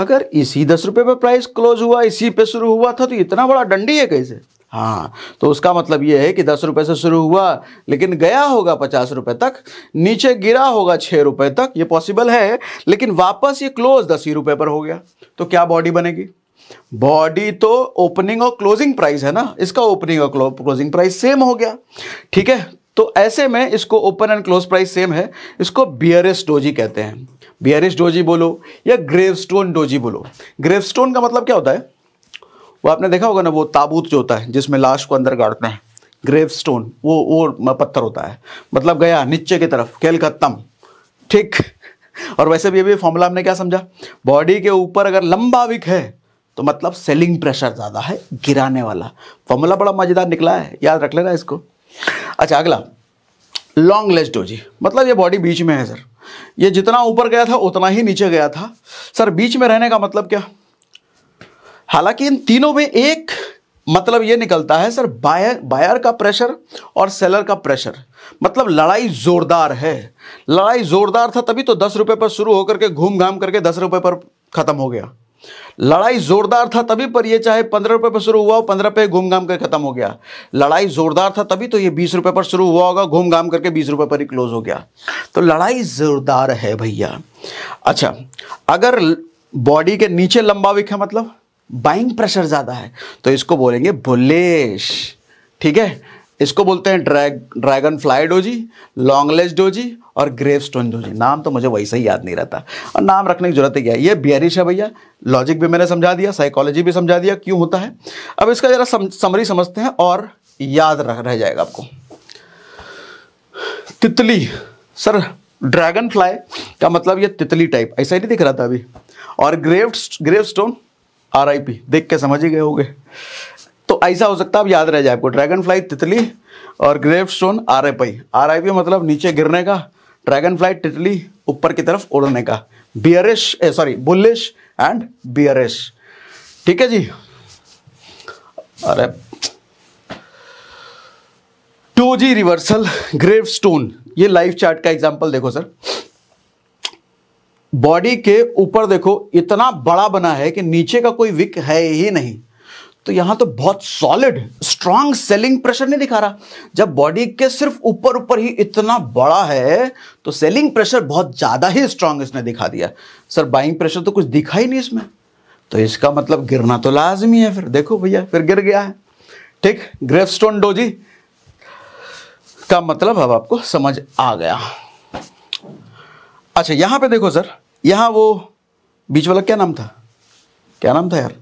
अगर इसी दस रुपए पर प्राइस क्लोज हुआ इसी पे शुरू हुआ था तो इतना बड़ा डंडी है कैसे हाँ तो उसका मतलब यह है कि दस रुपए से शुरू हुआ लेकिन गया होगा पचास रुपए तक नीचे गिरा होगा छह रुपए तक ये पॉसिबल है लेकिन वापस ये क्लोज दस ही रुपए पर हो गया तो क्या बॉडी बनेगी बॉडी तो ओपनिंग और क्लोजिंग प्राइस है ना इसका ओपनिंग और क्लोजिंग प्राइस सेम हो गया ठीक है तो ऐसे में इसको open and close price same है इसको बियरेस डोजी कहते हैं बियरिस डोजी बोलो या ग्रेवस्टोन डोजी बोलो ग्रेवस्टोन का मतलब क्या होता है वो आपने देखा होगा ना वो ताबूत जो होता है जिसमें लाश को अंदर गाड़ते हैं ग्रेवस्टोन वो वो पत्थर होता है मतलब गया नीचे की तरफ खेल खत्म ठीक और वैसे भी अभी फॉर्मूला हमने क्या समझा बॉडी के ऊपर अगर लंबा विक है तो मतलब सेलिंग प्रेशर ज़्यादा है गिराने वाला फॉर्मूला बड़ा मज़ेदार निकला है याद रख लेना इसको अच्छा अगला लॉन्ग लेस डोजी मतलब ये बॉडी बीच में है सर ये जितना ऊपर गया था उतना ही नीचे गया था सर बीच में रहने का मतलब क्या हालांकि इन तीनों में एक मतलब ये निकलता है सर बायर बायर का प्रेशर और सेलर का प्रेशर मतलब लड़ाई जोरदार है लड़ाई जोरदार था तभी तो दस रुपए पर शुरू होकर के घूम घाम करके दस रुपए पर खत्म हो गया लड़ाई जोरदार था तभी पर ये चाहे पंद्रह रुपए पर शुरू हुआ हो पंद्रह पे घूम घाम कर खत्म हो गया लड़ाई जोरदार था तभी तो ये बीस रुपए पर शुरू हुआ होगा घूम घाम करके बीस रुपए पर ही क्लोज हो गया तो लड़ाई जोरदार है भैया अच्छा अगर बॉडी के नीचे लंबा विक है मतलब बाइंग प्रेशर ज़्यादा है तो इसको बोलेंगे बुलेश ठीक है इसको बोलते हैं drag dragonfly doji long legs doji और ग्रेव स्टोन डोजी नाम तो मुझे वैसे ही याद नहीं रहता और नाम रखने की जरूरत ही क्या है ये बियरिश है भैया लॉजिक भी मैंने समझा दिया साइकोलॉजी भी समझा दिया क्यों होता है अब इसका ज़रा सम, समरी समझते हैं और याद रह, रह जाएगा आपको तितली सर ड्रैगन फ्लाई का मतलब ये तितली टाइप ऐसा ही नहीं दिख रहा था अभी और grave gravestone R I P देख के समझ ही गए होंगे तो ऐसा हो सकता है आप याद रह जाए आपको ड्रैगन फ्लाई तितली और gravestone R F I R I P मतलब नीचे गिरने का ड्रैगन फ्लाई तितली ऊपर की तरफ उड़ने का bearish sorry bullish and bearish ठीक है जी अरे टू जी रिवर्सल ग्रेव स्टोन ये लाइफ चार्ट का एग्जाम्पल देखो सर बॉडी के ऊपर देखो इतना बड़ा बना है कि नीचे का कोई विक है ही नहीं तो यहां तो बहुत सॉलिड स्ट्रांग सेलिंग प्रेशर नहीं दिखा रहा जब बॉडी के सिर्फ ऊपर ऊपर ही इतना बड़ा है तो सेलिंग प्रेशर बहुत ज़्यादा ही स्ट्रांग इसने दिखा दिया सर बाइंग प्रेशर तो कुछ दिखा ही नहीं इसमें तो इसका मतलब गिरना तो लाजमी है फिर देखो भैया फिर गिर गया है ठीक ग्रेफ स्टोन डोजी का मतलब अब आपको समझ आ गया अच्छा यहां पे देखो सर यहां वो बीच वाला क्या नाम था क्या नाम था यार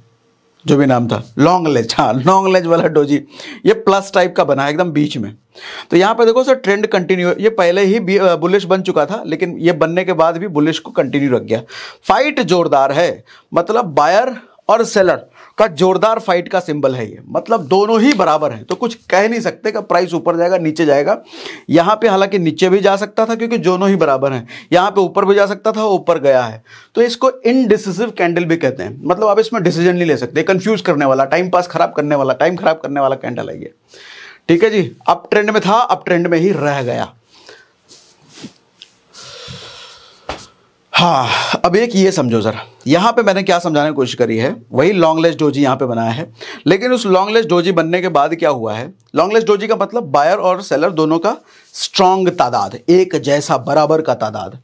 जो भी नाम था लॉन्ग लेज हाँ लॉन्ग लेज वाला डोजी ये प्लस टाइप का बना एकदम बीच में तो यहाँ पे देखो सर ट्रेंड कंटिन्यू ये पहले ही बुलिश बन चुका था लेकिन ये बनने के बाद भी बुलिश को कंटिन्यू रख गया फाइट जोरदार है मतलब बायर और सेलर का जोरदार फाइट का सिंबल है ये मतलब दोनों ही बराबर हैं तो कुछ कह नहीं सकते कि प्राइस ऊपर जाएगा नीचे जाएगा यहाँ पे हालांकि नीचे भी जा सकता था क्योंकि दोनों ही बराबर हैं यहाँ पे ऊपर भी जा सकता था ऊपर गया है तो इसको इनडिसिव कैंडल भी कहते हैं मतलब आप इसमें डिसीजन नहीं ले सकते कन्फ्यूज करने वाला टाइम पास खराब करने वाला टाइम खराब करने वाला कैंडल है ये ठीक है जी अब ट्रेंड में था अब ट्रेंड में ही रह गया हाँ अब एक ये समझो ज़रा यहाँ पे मैंने क्या समझाने की कोशिश करी है वही लॉन्गलेस डोजी यहाँ पे बनाया है लेकिन उस लॉन्गलेस डोजी बनने के बाद क्या हुआ है लॉन्गलेस डोजी का मतलब बायर और सेलर दोनों का स्ट्रांग तादाद एक जैसा बराबर का तादाद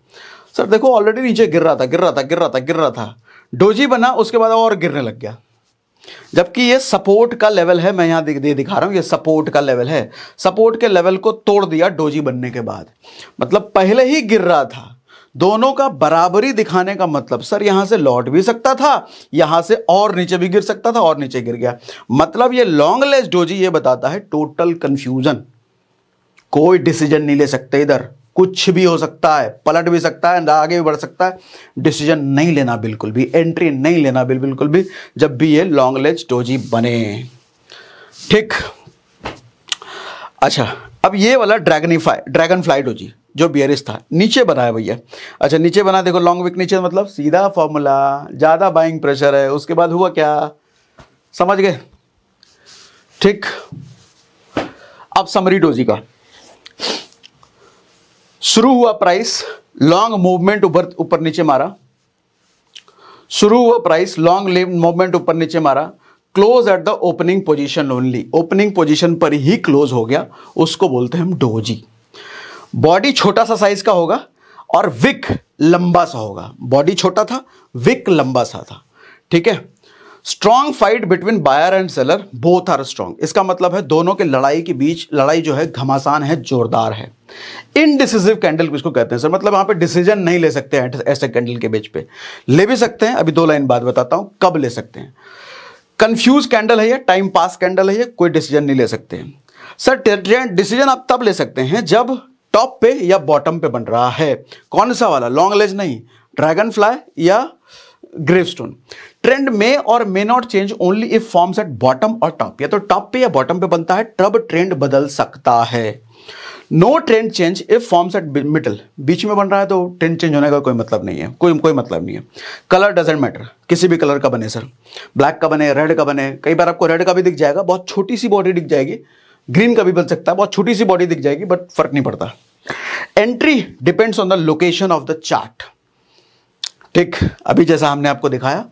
सर देखो ऑलरेडी नीचे गिर रहा था गिर रहा था गिर रहा था गिर रहा था डोजी बना उसके बाद और गिरने लग गया जबकि ये सपोर्ट का लेवल है मैं यहाँ दिखा रहा हूँ ये सपोर्ट का लेवल है सपोर्ट के लेवल को तोड़ दिया डोजी बनने के बाद मतलब पहले ही गिर रहा था दोनों का बराबरी दिखाने का मतलब सर यहां से लौट भी सकता था यहां से और नीचे भी गिर सकता था और नीचे गिर गया मतलब ये लॉन्ग लेस डोजी ये बताता है टोटल कंफ्यूजन कोई डिसीजन नहीं ले सकते इधर कुछ भी हो सकता है पलट भी सकता है आगे भी बढ़ सकता है डिसीजन नहीं लेना बिल्कुल भी एंट्री नहीं लेना बिल्कुल भी जब भी ये लॉन्ग लेज डोजी बने ठीक अच्छा अब ये वाला ड्रैगनीफाई ड्रैगन फ्लाई डोजी जो बियरिस था नीचे बना है भैया अच्छा नीचे बना देखो लॉन्ग विक नीचे मतलब सीधा फॉर्मूला ज़्यादा बाइंग प्रेशर है उसके बाद हुआ क्या समझ गए ठीक अब समरी डोजी का शुरू हुआ प्राइस लॉन्ग मूवमेंट ऊपर ऊपर नीचे मारा शुरू हुआ प्राइस लॉन्ग मूवमेंट ऊपर नीचे मारा close at the opening position only opening position पर ही क्लोज हो गया उसको बोलते हैं हम डोजी बॉडी छोटा सा साइज का होगा और विक लंबा सा होगा बॉडी छोटा था विक लंबा सा था ठीक है strong fight between buyer and seller both are strong इसका मतलब है दोनों के लड़ाई के बीच लड़ाई जो है घमासान है जोरदार है इनडिसिव कैंडल इसको कहते हैं सर मतलब यहां पे डिसीजन नहीं ले सकते हैं ऐसे कैंडल के बीच पे ले भी सकते हैं अभी दो लाइन बाद बताता हूं कब ले सकते हैं कंफ्यूज कैंडल है या टाइम पास कैंडल है या कोई डिसीजन नहीं ले सकते हैं सर डिसीजन आप तब ले सकते हैं जब टॉप पे या बॉटम पे बन रहा है कौन सा वाला लॉन्ग लेज नहीं ड्रैगन फ्लाई या ग्रेव स्टोन ट्रेंड में और may not change only if forms at bottom और टॉप या तो टॉप पे या बॉटम पे बनता है तब ट्रेंड बदल सकता है no trend change if forms at middle बीच में बन रहा है तो ट्रेंड चेंज होने का कोई मतलब नहीं है कोई कोई मतलब नहीं है कलर डजेंट मैटर किसी भी कलर का बने सर ब्लैक का बने रेड का बने कई बार आपको रेड का भी दिख जाएगा बहुत छोटी सी बॉडी दिख जाएगी ग्रीन का भी बन सकता है बहुत छोटी सी बॉडी दिख जाएगी बट फर्क नहीं पड़ता entry depends on the location of the chart ठीक अभी जैसा हमने आपको दिखाया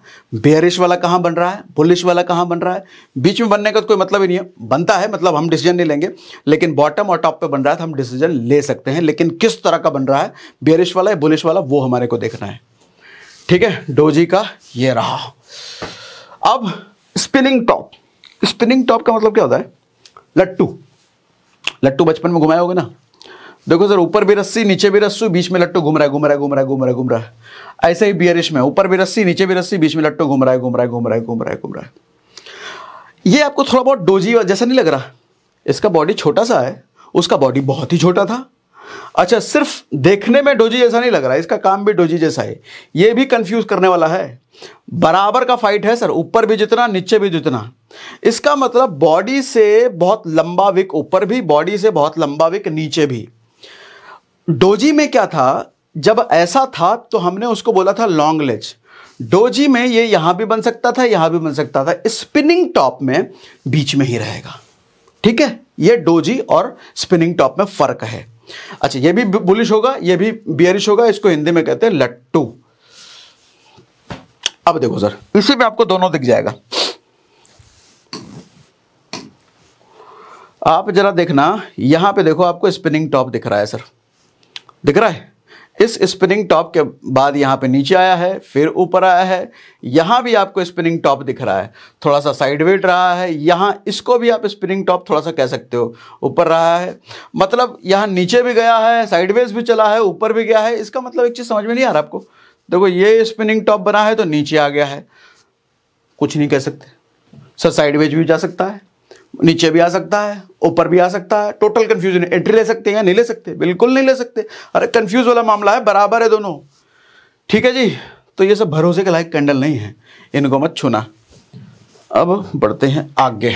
बेयरिश वाला कहां बन रहा है बुलिश वाला कहां बन रहा है बीच में बनने का तो कोई मतलब ही नहीं है बनता है मतलब हम डिसीजन नहीं लेंगे लेकिन बॉटम और टॉप पे बन रहा है तो हम डिसीजन ले सकते हैं लेकिन किस तरह का बन रहा है बेहरिश वाला है बुलिश वाला वो हमारे को देखना है ठीक है डोजी का ये रहा अब स्पिनिंग टॉप स्पिनिंग टॉप का मतलब क्या होता है लट्टू लट्टू बचपन में घुमाया होगा ना देखो सर ऊपर भी रस्सी नीचे भी रस्सू बीच में लट्टू घूम रहा है घूम रहा है घूम रहा है घूम रहा है घूम रहा है ऐसे ही बियरिश में ऊपर भी रस्सी नीचे भी रस्सी बीच में लट्टू घूम रहा है घूम रहा है घूम रहा है घूम रहा है घूम रहा है ये आपको थोड़ा बहुत डोजी जैसा नहीं लग रहा इसका बॉडी छोटा सा है उसका बॉडी बहुत ही छोटा था अच्छा सिर्फ देखने में डोजी जैसा नहीं लग रहा इसका काम भी डोजी जैसा है ये भी कंफ्यूज करने वाला है बराबर का फाइट है सर ऊपर भी जितना नीचे भी जितना इसका मतलब बॉडी से बहुत लंबा विक ऊपर भी बॉडी से बहुत लंबा विक नीचे भी डोजी में क्या था जब ऐसा था तो हमने उसको बोला था लॉन्ग लेज डोजी में ये यहां भी बन सकता था यहां भी बन सकता था स्पिनिंग टॉप में बीच में ही रहेगा ठीक है ये डोजी और स्पिनिंग टॉप में फर्क है अच्छा ये भी बुलिश होगा ये भी बियरिश होगा इसको हिंदी में कहते हैं लट्टू अब देखो सर इसी में आपको दोनों दिख जाएगा आप ज़रा देखना यहाँ पे देखो आपको स्पिनिंग टॉप दिख रहा है सर दिख रहा है इस स्पिनिंग टॉप के बाद यहाँ पे नीचे आया है फिर ऊपर आया है यहाँ भी आपको स्पिनिंग टॉप दिख रहा है थोड़ा सा साइड वेट रहा है यहाँ इसको भी आप स्पिनिंग टॉप थोड़ा सा कह सकते हो ऊपर रहा है मतलब यहाँ नीचे भी गया है साइडवेज भी चला है ऊपर भी गया है इसका मतलब एक चीज़ समझ में नहीं आ रहा आपको देखो ये स्पिनिंग टॉप बना है तो नीचे आ गया है कुछ नहीं कह सकते सर साइडवेज भी जा सकता है नीचे भी आ सकता है ऊपर भी आ सकता है टोटल कंफ्यूजन एंट्री ले सकते हैं या नहीं ले सकते बिल्कुल नहीं ले सकते अरे कंफ्यूज वाला मामला है बराबर है दोनों ठीक है जी तो ये सब भरोसे के लायक कैंडल नहीं है इनको मत छूना अब बढ़ते हैं आगे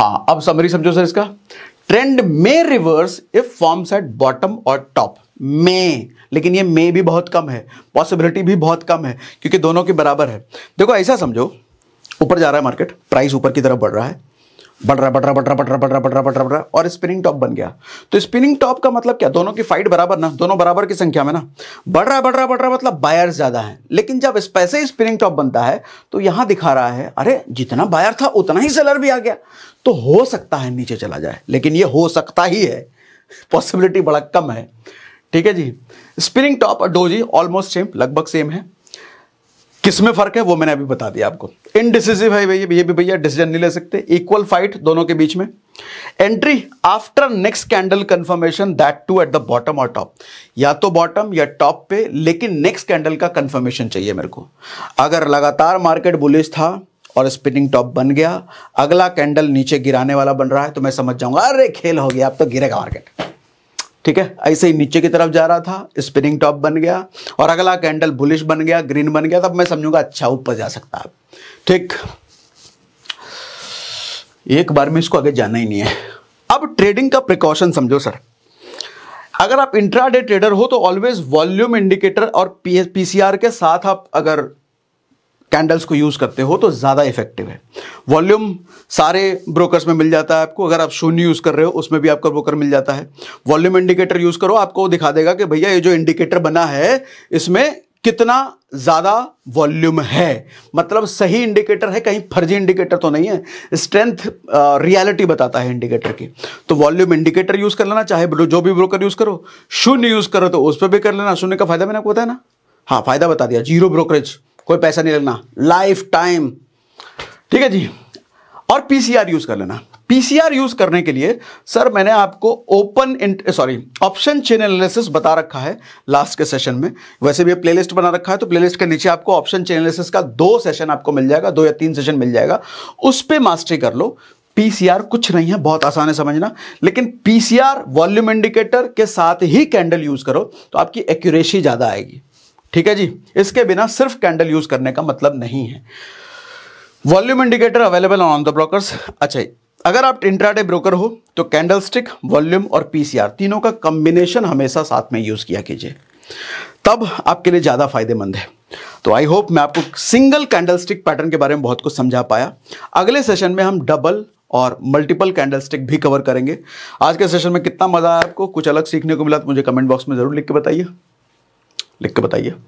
हाँ अब समरी समझो सर इसका trend may reverse if forms at bottom और टॉप मे लेकिन ये मे भी बहुत कम है पॉसिबिलिटी भी बहुत कम है क्योंकि दोनों के बराबर है देखो ऐसा समझो ऊपर जा रहा है मार्केट प्राइस ऊपर की तरफ बढ़ रहा है बढ़ रहा बढ़ रहा बढ़ रहा बढ़ रहा बढ़ रहा बढ़ रहा बढ़ रहा बढ़ रहा और स्पिनिंग टॉप बन गया तो स्पिनिंग टॉप का मतलब क्या दोनों की फाइट बराबर ना दोनों बराबर की संख्या में ना बढ़ रहा बढ़ रहा बढ़ रहा मतलब बायर्स ज्यादा है लेकिन जब पैसे स्पिनिंग टॉप बनता है तो यहां दिखा रहा है अरे जितना बायर था उतना ही सेलर भी आ गया तो हो सकता है नीचे चला जाए लेकिन ये हो सकता ही है पॉसिबिलिटी बड़ा कम है ठीक है जी स्पिनिंग टॉप और डोजी ऑलमोस्ट सेम लगभग सेम है किस में फर्क है वो मैंने अभी बता दिया आपको इनडिसिव है भैया ये भी भैया डिसीजन नहीं ले सकते इक्वल फाइट दोनों के बीच में entry after next candle confirmation that too at the bottom और टॉप या तो बॉटम या टॉप पे लेकिन नेक्स्ट कैंडल का कंफर्मेशन चाहिए मेरे को अगर लगातार मार्केट बुलिश था और स्पिनिंग टॉप बन गया अगला कैंडल नीचे गिराने वाला बन रहा है तो मैं समझ जाऊंगा अरे खेल हो गया अब तो गिरेगा मार्केट ठीक है ऐसे ही नीचे की तरफ जा रहा था स्पिनिंग टॉप बन गया और अगला कैंडल बुलिश बन गया ग्रीन बन गया तब मैं समझूंगा अच्छा ऊपर जा सकता है ठीक एक बार में इसको आगे जाना ही नहीं है अब ट्रेडिंग का प्रिकॉशन समझो सर अगर आप इंट्राडे ट्रेडर हो तो ऑलवेज वॉल्यूम इंडिकेटर और पीसीआर के साथ आप अगर कैंडल्स को यूज़ करते हो तो ज़्यादा इफेक्टिव है वॉल्यूम सारे ब्रोकर्स में मिल जाता है आपको अगर आप शून्य यूज़ कर रहे हो उसमें भी आपका ब्रोकर मिल जाता है वॉल्यूम इंडिकेटर यूज़ करो आपको दिखा देगा कि भैया ये जो इंडिकेटर बना है इसमें कितना ज़्यादा वॉल्यूम है मतलब सही इंडिकेटर है कहीं फर्जी इंडिकेटर तो नहीं है स्ट्रेंथ रियलिटी बताता है इंडिकेटर की तो वॉल्यूम इंडिकेटर यूज़ कर लेना चाहे जो भी ब्रोकर यूज़ करो शून्य यूज़ करो तो उस पर भी कर लेना शून्य का फ़ायदा मैंने आपको बताया ना हाँ फ़ायदा बता दिया जीरो ब्रोकरेज कोई पैसा नहीं लगना लाइफ टाइम ठीक है जी और पीसीआर यूज कर लेना पीसीआर यूज करने के लिए सर मैंने आपको open sorry option chain analysis बता रखा है लास्ट के सेशन में वैसे भी प्लेलिस्ट बना रखा है तो प्लेलिस्ट के नीचे आपको ऑप्शन चेन एनालिसिस का दो सेशन आपको मिल जाएगा दो या तीन सेशन मिल जाएगा उस पर मास्टरी कर लो पीसीआर कुछ नहीं है बहुत आसान है समझना लेकिन पीसीआर वॉल्यूम इंडिकेटर के साथ ही कैंडल यूज करो तो आपकी एक्यूरेसी ज्यादा आएगी ठीक है जी इसके बिना सिर्फ कैंडल यूज करने का मतलब नहीं है volume indicator available on the broker अच्छा अगर आप इंट्राडे ब्रोकर हो तो कैंडलस्टिक वॉल्यूम और पीसीआर तीनों का कॉम्बिनेशन हमेशा साथ में यूज किया कीजिए तब आपके लिए ज़्यादा फायदेमंद है तो आई होप मैं आपको सिंगल कैंडलस्टिक पैटर्न के बारे में बहुत कुछ समझा पाया अगले सेशन में हम डबल और मल्टीपल कैंडलस्टिक भी कवर करेंगे आज के सेशन में कितना मज़ा आया आपको कुछ अलग सीखने को मिला तो मुझे कमेंट बॉक्स में ज़रूर लिख के बताइए लिख के बताइए